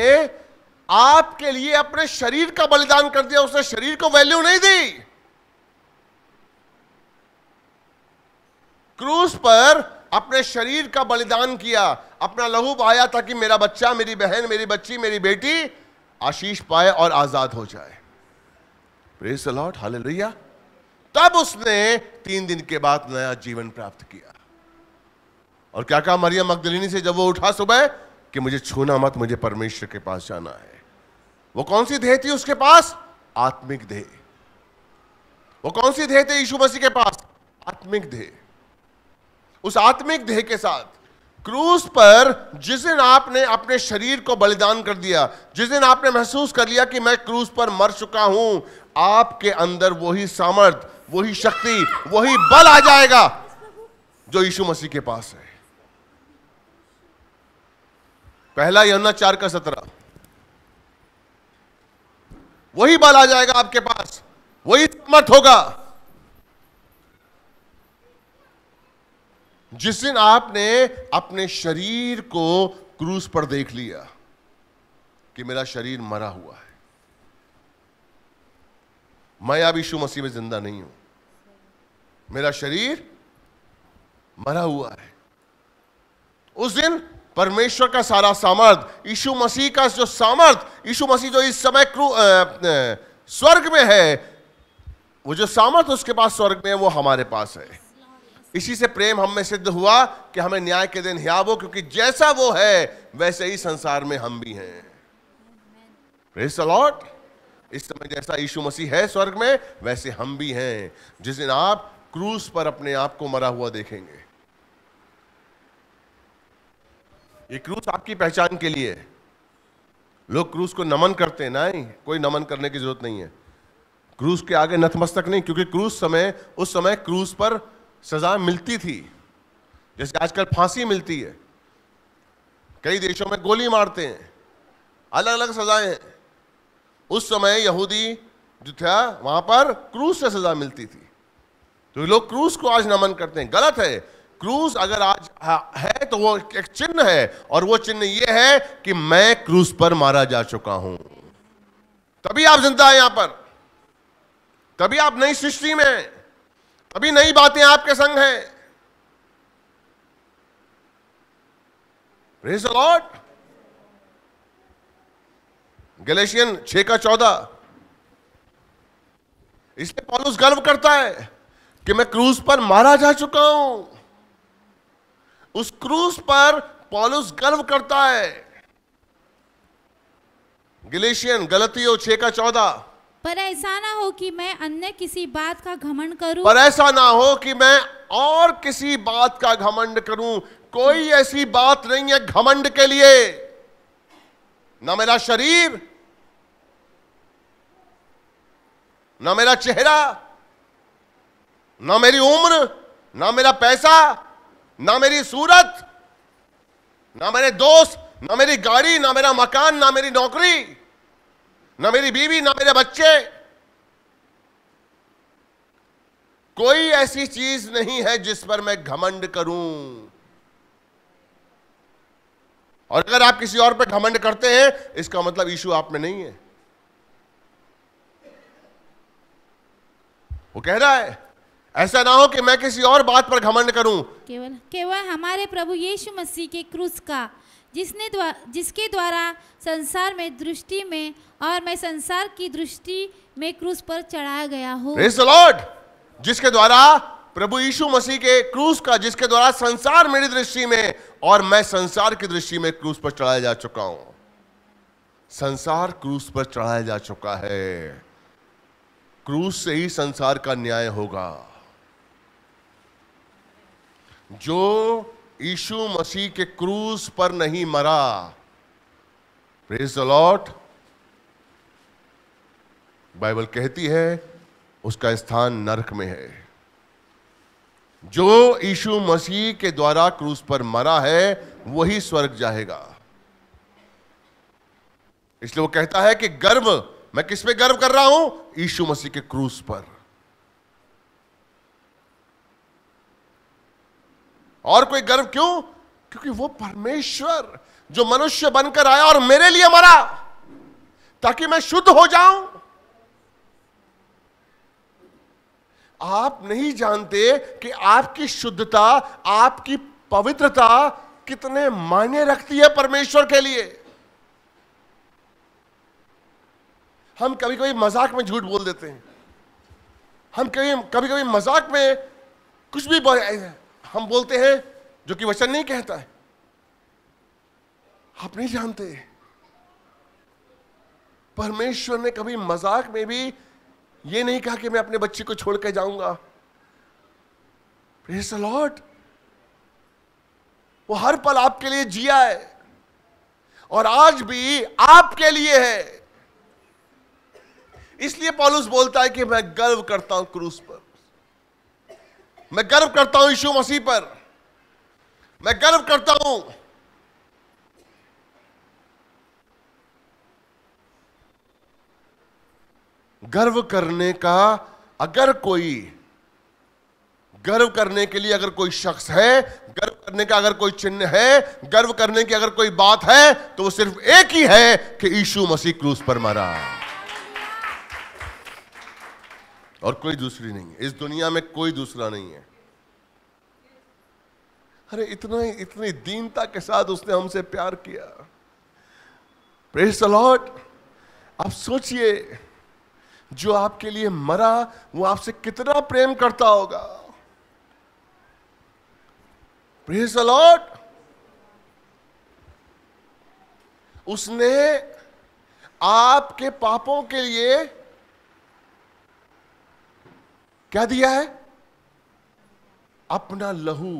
आपके लिए अपने शरीर का बलिदान कर दिया उसने शरीर को वैल्यू नहीं दी क्रूस पर अपने शरीर का बलिदान किया अपना लहू पाया ताकि मेरा बच्चा मेरी बहन मेरी बच्ची मेरी बेटी आशीष पाए और आजाद हो जाए प्रेस लॉर्ड हालेलुया तब उसने तीन दिन के बाद नया जीवन प्राप्त किया और क्या कहा मरियम मकदलिनी से जब वो उठा सुबह कि मुझे छूना मत मुझे परमेश्वर के पास जाना है वो कौन सी देह थी उसके पास आत्मिक देह वो कौन सी देह थे यीशु मसीह के पास आत्मिक देह उस आत्मिक देह के साथ क्रूस पर जिस दिन आपने अपने शरीर को बलिदान कर दिया जिस दिन आपने महसूस कर लिया कि मैं क्रूस पर मर चुका हूं आपके अंदर वही सामर्थ वही शक्ति वही बल आ जाएगा जो यीशु मसीह के पास है पहला यमुना चार का सत्रह वही बल आ जाएगा आपके पास वही समर्थ होगा जिस दिन आपने अपने शरीर को क्रूस पर देख लिया कि मेरा शरीर मरा हुआ है मैं अब यीशु मसीह में जिंदा नहीं हूं मेरा शरीर मरा हुआ है उस दिन परमेश्वर का सारा सामर्थ यीशु मसीह का जो सामर्थ यीशु मसीह जो इस समय क्रू स्वर्ग में है वो जो सामर्थ उसके पास स्वर्ग में है वो हमारे पास है इसी से प्रेम हम में सिद्ध हुआ कि हमें न्याय के दिन हो क्योंकि जैसा वो है वैसे ही संसार में हम भी हैं प्रेस इस समय जैसा यीशु मसीह है स्वर्ग में वैसे हम भी हैं जिस दिन आप क्रूज पर अपने आप को मरा हुआ देखेंगे ये क्रूस आपकी पहचान के लिए लोग क्रूस को नमन करते हैं ना ही कोई नमन करने की जरूरत नहीं है क्रूस के आगे नतमस्तक नहीं क्योंकि क्रूस समय उस समय क्रूस पर सजा मिलती थी जैसे आजकल फांसी मिलती है कई देशों में गोली मारते हैं अलग अलग सजाएं हैं उस समय यहूदी जो था वहां पर क्रूस से सजा मिलती थी तो लोग क्रूस को आज नमन करते हैं गलत है क्रूस अगर आज है तो वो एक चिन्ह है और वो चिन्ह ये है कि मैं क्रूस पर मारा जा चुका हूं तभी आप जिंदा है यहां पर तभी आप नई सृष्टि में हैं अभी नई बातें आपके संग हैं प्रेज लॉर्ड गलेशियन छे का चौदह इसलिए पॉलुस गर्व करता है कि मैं क्रूज पर मारा जा चुका हूं उस क्रूज पर पॉलुस गर्व करता है गलेशियन गलतियों छे का चौदह पर ऐसा ना हो कि मैं अन्य किसी बात का घमंड करूं पर ऐसा ना हो कि मैं और किसी बात का घमंड करूं कोई ऐसी बात नहीं है घमंड के लिए ना मेरा शरीर ना मेरा चेहरा ना मेरी उम्र ना मेरा पैसा ना मेरी सूरत ना मेरे दोस्त ना मेरी गाड़ी ना मेरा मकान ना मेरी नौकरी ना मेरी बीवी ना मेरे बच्चे कोई ऐसी चीज नहीं है जिस पर मैं घमंड करूं और अगर आप किसी और पर घमंड करते हैं इसका मतलब इशू आप में नहीं है वो कह रहा है ऐसा ना हो कि मैं किसी और बात पर घमंड करूं केवल केवल हमारे प्रभु यीशु मसीह के क्रूस का जिसने द्वा जिसके द्वारा संसार में दृष्टि में और मैं संसार की दृष्टि में क्रूस पर चढ़ाया गया हूँ जिसके द्वारा प्रभु यीशु मसीह के क्रूस का जिसके द्वारा संसार मेरी दृष्टि में और मैं संसार की दृष्टि में क्रूस पर चढ़ाया जा चुका हूं संसार क्रूस पर चढ़ाया जा चुका है क्रूस से ही संसार का न्याय होगा जो यीशु मसीह के क्रूज पर नहीं मरा प्रेज द लॉर्ड बाइबल कहती है उसका स्थान नरक में है जो यीशु मसीह के द्वारा क्रूज पर मरा है वही स्वर्ग जाएगा इसलिए वो कहता है कि गर्व मैं किस पे गर्व कर रहा हूं यीशु मसीह के क्रूज पर और कोई गर्व क्यों क्योंकि वो परमेश्वर जो मनुष्य बनकर आया और मेरे लिए मरा ताकि मैं शुद्ध हो जाऊं आप नहीं जानते कि आपकी शुद्धता आपकी पवित्रता कितने मायने रखती है परमेश्वर के लिए हम कभी कभी मजाक में झूठ बोल देते हैं हम कभी कभी कभी मजाक में कुछ भी बोल हम बोलते हैं जो कि वचन नहीं कहता है आप नहीं जानते परमेश्वर ने कभी मजाक में भी यह नहीं कहा कि मैं अपने बच्चे को छोड़ के जाऊंगा प्रेस वो हर पल आपके लिए जिया है और आज भी आपके लिए है इसलिए पॉलुस बोलता है कि मैं गर्व करता हूं क्रूस पर मैं गर्व करता हूं यीशु मसीह पर मैं गर्व करता हूं गर्व करने का अगर कोई गर्व करने के लिए अगर कोई शख्स है गर्व करने का अगर कोई चिन्ह है गर्व करने की अगर कोई बात है तो वो सिर्फ एक ही है कि यीशु मसीह क्रूस पर मरा और कोई दूसरी नहीं है इस दुनिया में कोई दूसरा नहीं है अरे इतना इतनी दीनता के साथ उसने हमसे प्यार किया प्रेस अलॉट आप सोचिए जो आपके लिए मरा वो आपसे कितना प्रेम करता होगा प्रेस अलॉट उसने आपके पापों के लिए क्या दिया है अपना लहू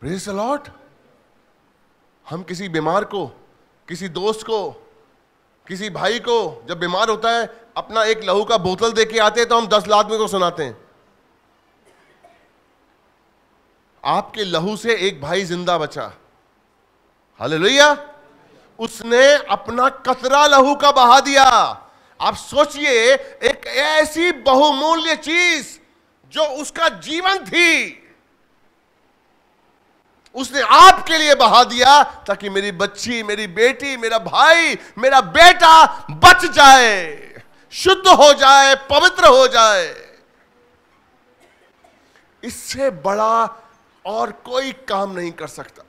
प्रेस अलॉट हम किसी बीमार को किसी दोस्त को किसी भाई को जब बीमार होता है अपना एक लहू का बोतल दे के आते हैं तो हम दस लाख में को तो सुनाते हैं आपके लहू से एक भाई जिंदा बचा हालेलुया उसने अपना कतरा लहू का बहा दिया आप सोचिए एक ऐसी बहुमूल्य चीज जो उसका जीवन थी उसने आपके लिए बहा दिया ताकि मेरी बच्ची मेरी बेटी मेरा भाई मेरा बेटा बच जाए शुद्ध हो जाए पवित्र हो जाए इससे बड़ा और कोई काम नहीं कर सकता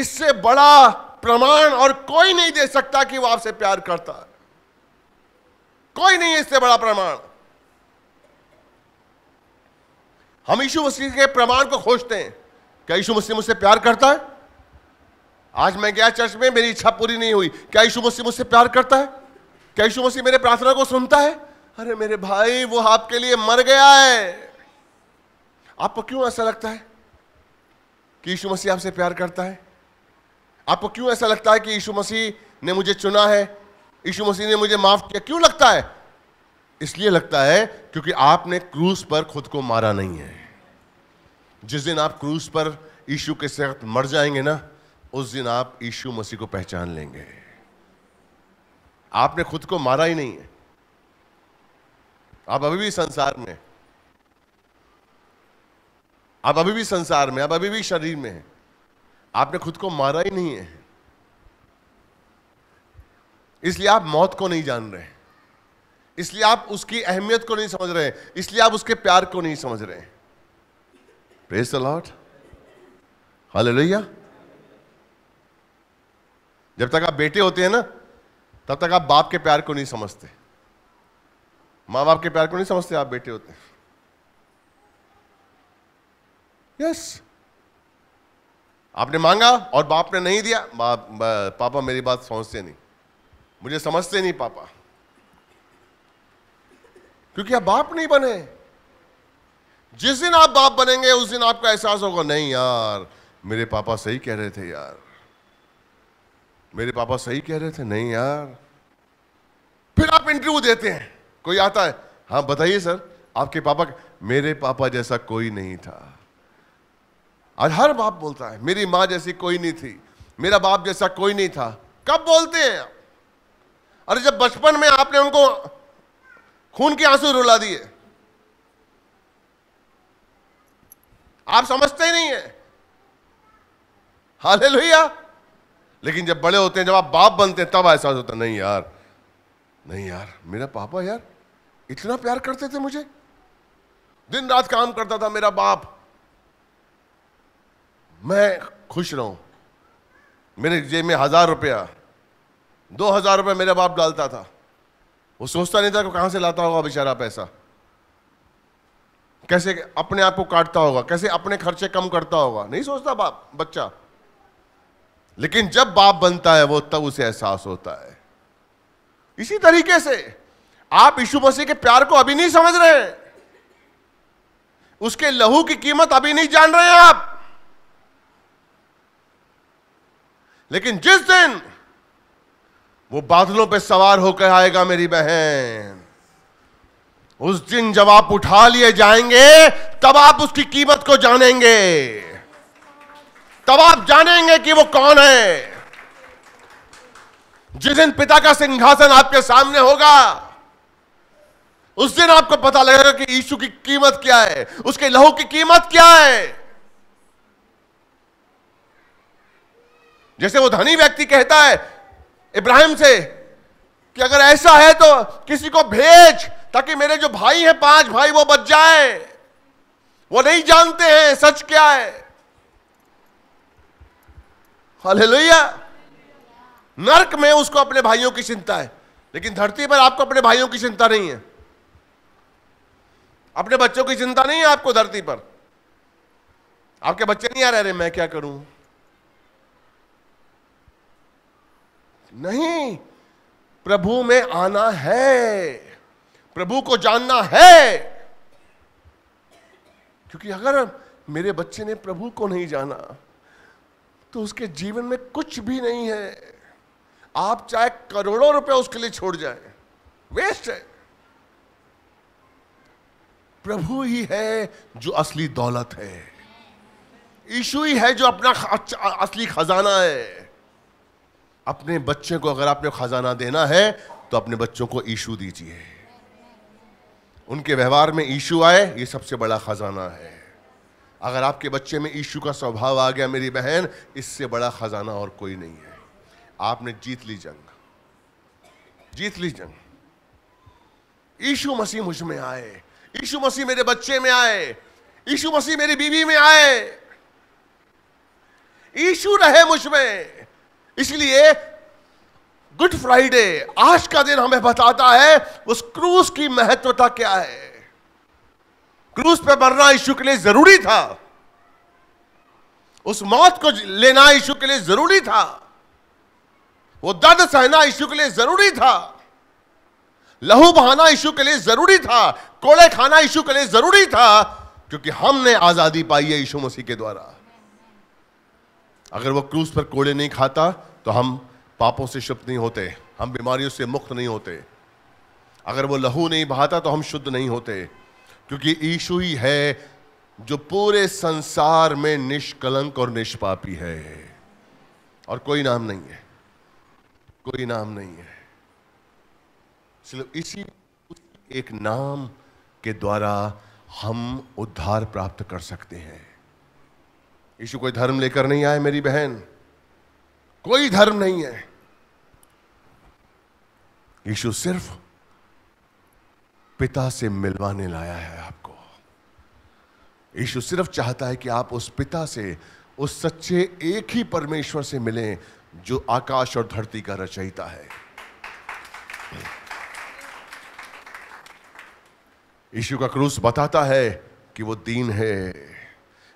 इससे बड़ा प्रमाण और कोई नहीं दे सकता कि वो आपसे प्यार करता है कोई नहीं है इससे बड़ा प्रमाण हम यीशु मसीह के प्रमाण को खोजते हैं क्या यीशु मसीह मुझसे प्यार करता है आज मैं गया चर्च में मेरी इच्छा पूरी नहीं हुई क्या यीशु मसीह मुझसे प्यार करता है क्या यीशु मसीह मेरे प्रार्थना को सुनता है अरे मेरे भाई वो आपके लिए मर गया है आपको क्यों ऐसा लगता है कि यीशु मसीह आपसे प्यार करता है आपको क्यों ऐसा लगता है कि यीशु मसीह ने मुझे चुना है यीशु मसीह ने मुझे माफ किया क्यों लगता है इसलिए लगता है क्योंकि आपने क्रूज पर खुद को मारा नहीं है जिस दिन आप क्रूज पर यीशु के साथ मर जाएंगे ना उस दिन आप यीशु मसीह को पहचान लेंगे आपने खुद को मारा ही नहीं है आप अभी भी संसार में आप अभी भी संसार में आप अभी भी शरीर में हैं आपने खुद को मारा ही नहीं है इसलिए आप मौत को नहीं जान रहे इसलिए आप उसकी अहमियत को नहीं समझ रहे इसलिए आप उसके प्यार को नहीं समझ रहे प्रेस द लॉर्ड हालेलुया जब तक आप बेटे होते हैं ना तब तक आप बाप के प्यार को नहीं समझते माँ बाप के प्यार को नहीं समझते आप बेटे होते हैं यस आपने मांगा और बाप ने नहीं दिया बाप पापा मेरी बात समझते नहीं मुझे समझते नहीं पापा क्योंकि आप बाप नहीं बने जिस दिन आप बाप बनेंगे उस दिन आपका एहसास होगा नहीं यार मेरे पापा सही कह रहे थे यार मेरे पापा सही कह रहे थे नहीं यार फिर आप इंटरव्यू देते हैं कोई आता है हाँ बताइए सर आपके पापा मेरे पापा जैसा कोई नहीं था आज हर बाप बोलता है मेरी माँ जैसी कोई नहीं थी मेरा बाप जैसा कोई नहीं था कब बोलते हैं आप अरे जब बचपन में आपने उनको खून के आंसू रुला दिए आप समझते ही नहीं है हाले लोहिया लेकिन जब बड़े होते हैं जब आप बाप बनते हैं तब एहसास होता नहीं यार नहीं यार मेरा पापा यार इतना प्यार करते थे मुझे दिन रात काम करता था मेरा बाप मैं खुश रहूं मेरे जेब में हजार रुपया दो हजार रुपये मेरा बाप डालता था वो सोचता नहीं था कि कहां से लाता होगा बेचारा पैसा कैसे अपने आप को काटता होगा कैसे अपने खर्चे कम करता होगा नहीं सोचता बाप बच्चा लेकिन जब बाप बनता है वो तब उसे एहसास होता है इसी तरीके से आप यीशु मसीह के प्यार को अभी नहीं समझ रहे उसके लहू की कीमत अभी नहीं जान रहे हैं आप लेकिन जिस दिन वो बादलों पे सवार होकर आएगा मेरी बहन उस दिन जब आप उठा लिए जाएंगे तब आप उसकी कीमत को जानेंगे तब आप जानेंगे कि वो कौन है जिस दिन पिता का सिंहासन आपके सामने होगा उस दिन आपको पता लगेगा कि यीशु की कीमत क्या है उसके लहू की कीमत क्या है जैसे वो धनी व्यक्ति कहता है इब्राहिम से कि अगर ऐसा है तो किसी को भेज ताकि मेरे जो भाई हैं पांच भाई वो बच जाए वो नहीं जानते हैं सच क्या है हले नर्क में उसको अपने भाइयों की चिंता है लेकिन धरती पर आपको अपने भाइयों की चिंता नहीं है अपने बच्चों की चिंता नहीं है आपको धरती पर आपके बच्चे नहीं आ रहे मैं क्या करूं नहीं प्रभु में आना है प्रभु को जानना है क्योंकि अगर मेरे बच्चे ने प्रभु को नहीं जाना तो उसके जीवन में कुछ भी नहीं है आप चाहे करोड़ों रुपए उसके लिए छोड़ जाए वेस्ट है प्रभु ही है जो असली दौलत है ईशु ही है जो अपना असली खजाना है अपने बच्चे को अगर आपने खजाना देना है तो अपने बच्चों को ईशू दीजिए उनके व्यवहार में ईशु आए ये सबसे बड़ा खजाना है अगर आपके बच्चे में ईशु का स्वभाव आ गया मेरी बहन इससे बड़ा खजाना और कोई नहीं है आपने जीत ली जंग जीत ली जंग ईशु मसीह मुझ में आए ईशु मसीह मेरे बच्चे में आए ईशु मसीह मेरी बीवी में आए ईशु रहे मुझ में इसलिए गुड फ्राइडे आज का दिन हमें बताता है उस क्रूस की महत्वता क्या है क्रूस पे मरना यीशु के लिए जरूरी था उस मौत को लेना यीशु के लिए जरूरी था वो दर्द सहना यीशु के लिए जरूरी था लहू बहाना यीशु के लिए जरूरी था कोड़े खाना यीशु के लिए जरूरी था क्योंकि हमने आजादी पाई है यीशु मसीह के द्वारा अगर वो क्रूज पर कोड़े नहीं खाता तो हम पापों से शुभ नहीं होते हम बीमारियों से मुक्त नहीं होते अगर वो लहू नहीं बहाता तो हम शुद्ध नहीं होते क्योंकि ईशु ही है जो पूरे संसार में निष्कलंक और निष्पापी है और कोई नाम नहीं है कोई नाम नहीं है सिर्फ इसी एक नाम के द्वारा हम उद्धार प्राप्त कर सकते हैं यीशु कोई धर्म लेकर नहीं आए मेरी बहन कोई धर्म नहीं है यीशु सिर्फ पिता से मिलवाने लाया है आपको यीशु सिर्फ चाहता है कि आप उस पिता से उस सच्चे एक ही परमेश्वर से मिलें जो आकाश और धरती का रचयिता है यीशु का क्रूस बताता है कि वो दीन है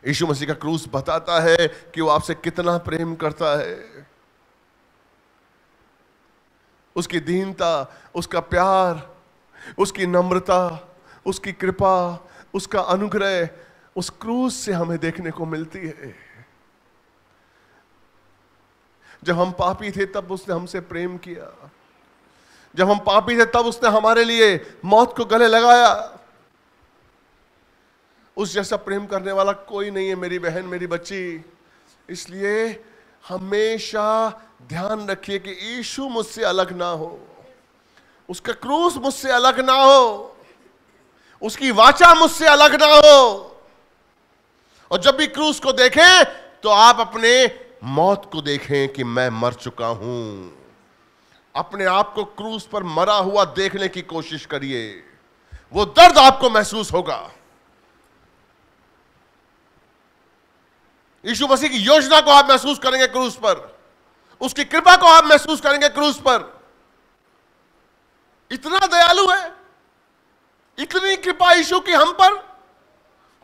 यीशु मसीह का क्रूस बताता है कि वो आपसे कितना प्रेम करता है उसकी दीनता उसका प्यार उसकी नम्रता उसकी कृपा उसका अनुग्रह उस क्रूज से हमें देखने को मिलती है जब हम पापी थे तब उसने हमसे प्रेम किया जब हम पापी थे तब उसने हमारे लिए मौत को गले लगाया उस जैसा प्रेम करने वाला कोई नहीं है मेरी बहन मेरी बच्ची इसलिए हमेशा ध्यान रखिए कि यीशु मुझसे अलग ना हो उसका क्रूस मुझसे अलग ना हो उसकी वाचा मुझसे अलग ना हो और जब भी क्रूस को देखें तो आप अपने मौत को देखें कि मैं मर चुका हूं अपने आप को क्रूस पर मरा हुआ देखने की कोशिश करिए वो दर्द आपको महसूस होगा यीशु मसीह की योजना को आप महसूस करेंगे क्रूस पर उसकी कृपा को आप महसूस करेंगे क्रूस पर इतना दयालु है इतनी कृपा यीशु की हम पर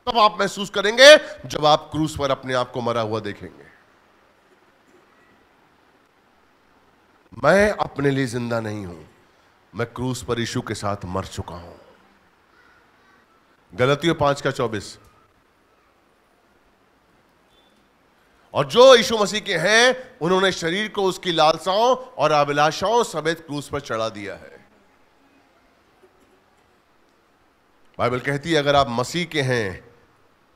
तब आप महसूस करेंगे जब आप क्रूस पर अपने आप को मरा हुआ देखेंगे मैं अपने लिए जिंदा नहीं हूं मैं क्रूस पर यीशु के साथ मर चुका हूं गलतियों पांच का चौबीस और जो यीशु मसीह के हैं उन्होंने शरीर को उसकी लालसाओं और अभिलाषाओं समेत क्रूस पर चढ़ा दिया है बाइबल कहती है अगर आप मसीह के हैं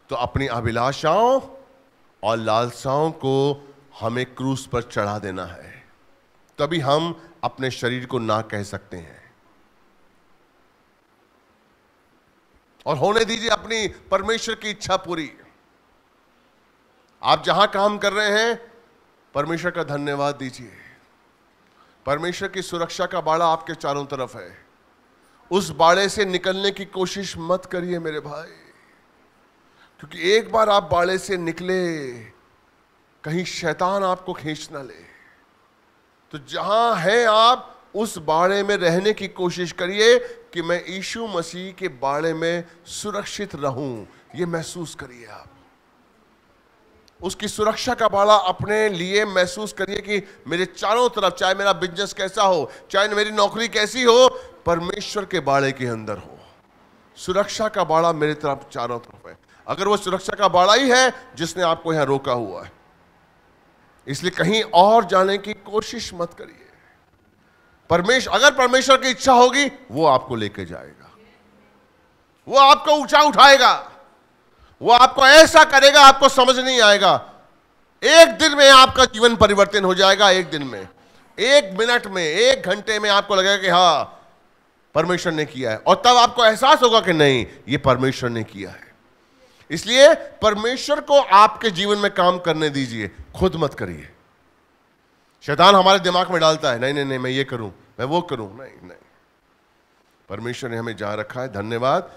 तो अपनी अभिलाषाओं और लालसाओं को हमें क्रूस पर चढ़ा देना है तभी हम अपने शरीर को ना कह सकते हैं और होने दीजिए अपनी परमेश्वर की इच्छा पूरी आप जहां काम कर रहे हैं परमेश्वर का धन्यवाद दीजिए परमेश्वर की सुरक्षा का बाड़ा आपके चारों तरफ है उस बाड़े से निकलने की कोशिश मत करिए मेरे भाई क्योंकि एक बार आप बाड़े से निकले कहीं शैतान आपको खींच ना ले तो जहां हैं आप उस बाड़े में रहने की कोशिश करिए कि मैं यीशु मसीह के बाड़े में सुरक्षित रहूं यह महसूस करिए आप उसकी सुरक्षा का भाड़ा अपने लिए महसूस करिए कि मेरे चारों तरफ चाहे मेरा बिजनेस कैसा हो चाहे मेरी नौकरी कैसी हो परमेश्वर के बाड़े के अंदर हो सुरक्षा का बाड़ा मेरे तरफ चारों तरफ है अगर वो सुरक्षा का बाड़ा ही है जिसने आपको यहां रोका हुआ है इसलिए कहीं और जाने की कोशिश मत करिए परमेश्वर अगर परमेश्वर की इच्छा होगी वो आपको लेके जाएगा वो आपको ऊंचा उठाएगा वो आपको ऐसा करेगा आपको समझ नहीं आएगा एक दिन में आपका जीवन परिवर्तन हो जाएगा एक दिन में एक मिनट में एक घंटे में आपको लगेगा कि हाँ परमेश्वर ने किया है और तब आपको एहसास होगा कि नहीं ये परमेश्वर ने किया है इसलिए परमेश्वर को आपके जीवन में काम करने दीजिए खुद मत करिए शैतान हमारे दिमाग में डालता है नहीं नहीं नहीं मैं ये करूं मैं वो करूं नहीं नहीं परमेश्वर ने हमें जहां रखा है धन्यवाद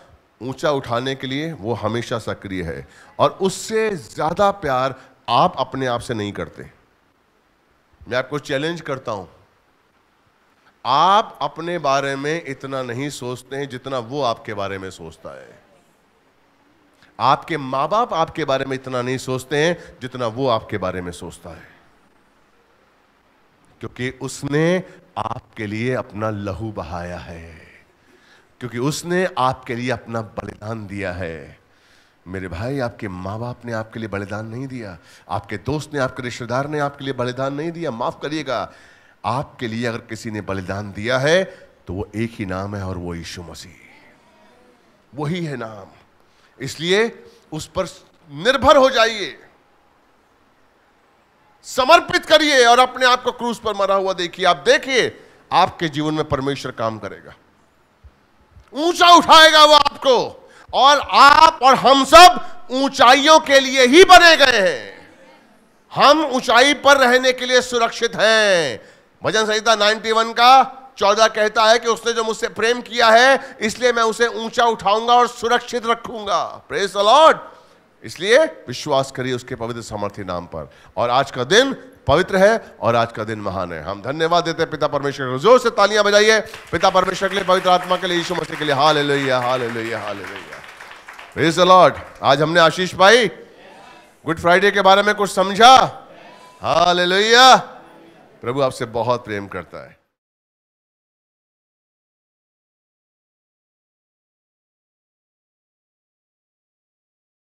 ऊंचा उठाने के लिए वो हमेशा सक्रिय है और उससे ज़्यादा प्यार आप अपने आप से नहीं करते मैं आपको चैलेंज करता हूं आप अपने बारे में इतना नहीं सोचते हैं जितना वो आपके बारे में सोचता है आपके मां बाप आपके बारे में इतना नहीं सोचते हैं जितना वो आपके बारे में सोचता है क्योंकि उसने आपके लिए अपना लहू बहाया है क्योंकि उसने आपके लिए अपना बलिदान दिया है मेरे भाई आपके माँ बाप ने आपके लिए बलिदान नहीं दिया आपके दोस्त ने आपके रिश्तेदार ने आपके लिए बलिदान नहीं दिया माफ करिएगा आपके लिए अगर किसी ने बलिदान दिया है तो वो एक ही नाम है और वो यीशु मसीह वही है नाम इसलिए उस पर निर्भर हो जाइए समर्पित करिए और अपने आप को क्रूज पर मरा हुआ देखिए आप देखिए आपके जीवन में परमेश्वर काम करेगा ऊंचा उठाएगा वो आपको और आप और हम सब ऊंचाइयों के लिए ही बने गए हैं हम ऊंचाई पर रहने के लिए सुरक्षित हैं भजन संहिता 91 का चौदह कहता है कि उसने जो मुझसे प्रेम किया है इसलिए मैं उसे ऊंचा उठाऊंगा और सुरक्षित रखूंगा प्रेस अलॉट इसलिए विश्वास करिए उसके पवित्र सामर्थ्य नाम पर और आज का दिन पवित्र है और आज का दिन महान है हम धन्यवाद देते हैं पिता परमेश्वर को जोर से तालियां बजाइए पिता परमेश्वर के लिए पवित्र आत्मा के लिए यीशु मसीह के लिए hallelujah hallelujah hallelujah Lord आज हमने आशीष पाई गुड फ्राइडे के बारे में कुछ समझा हाल लोहिया प्रभु आपसे बहुत प्रेम करता है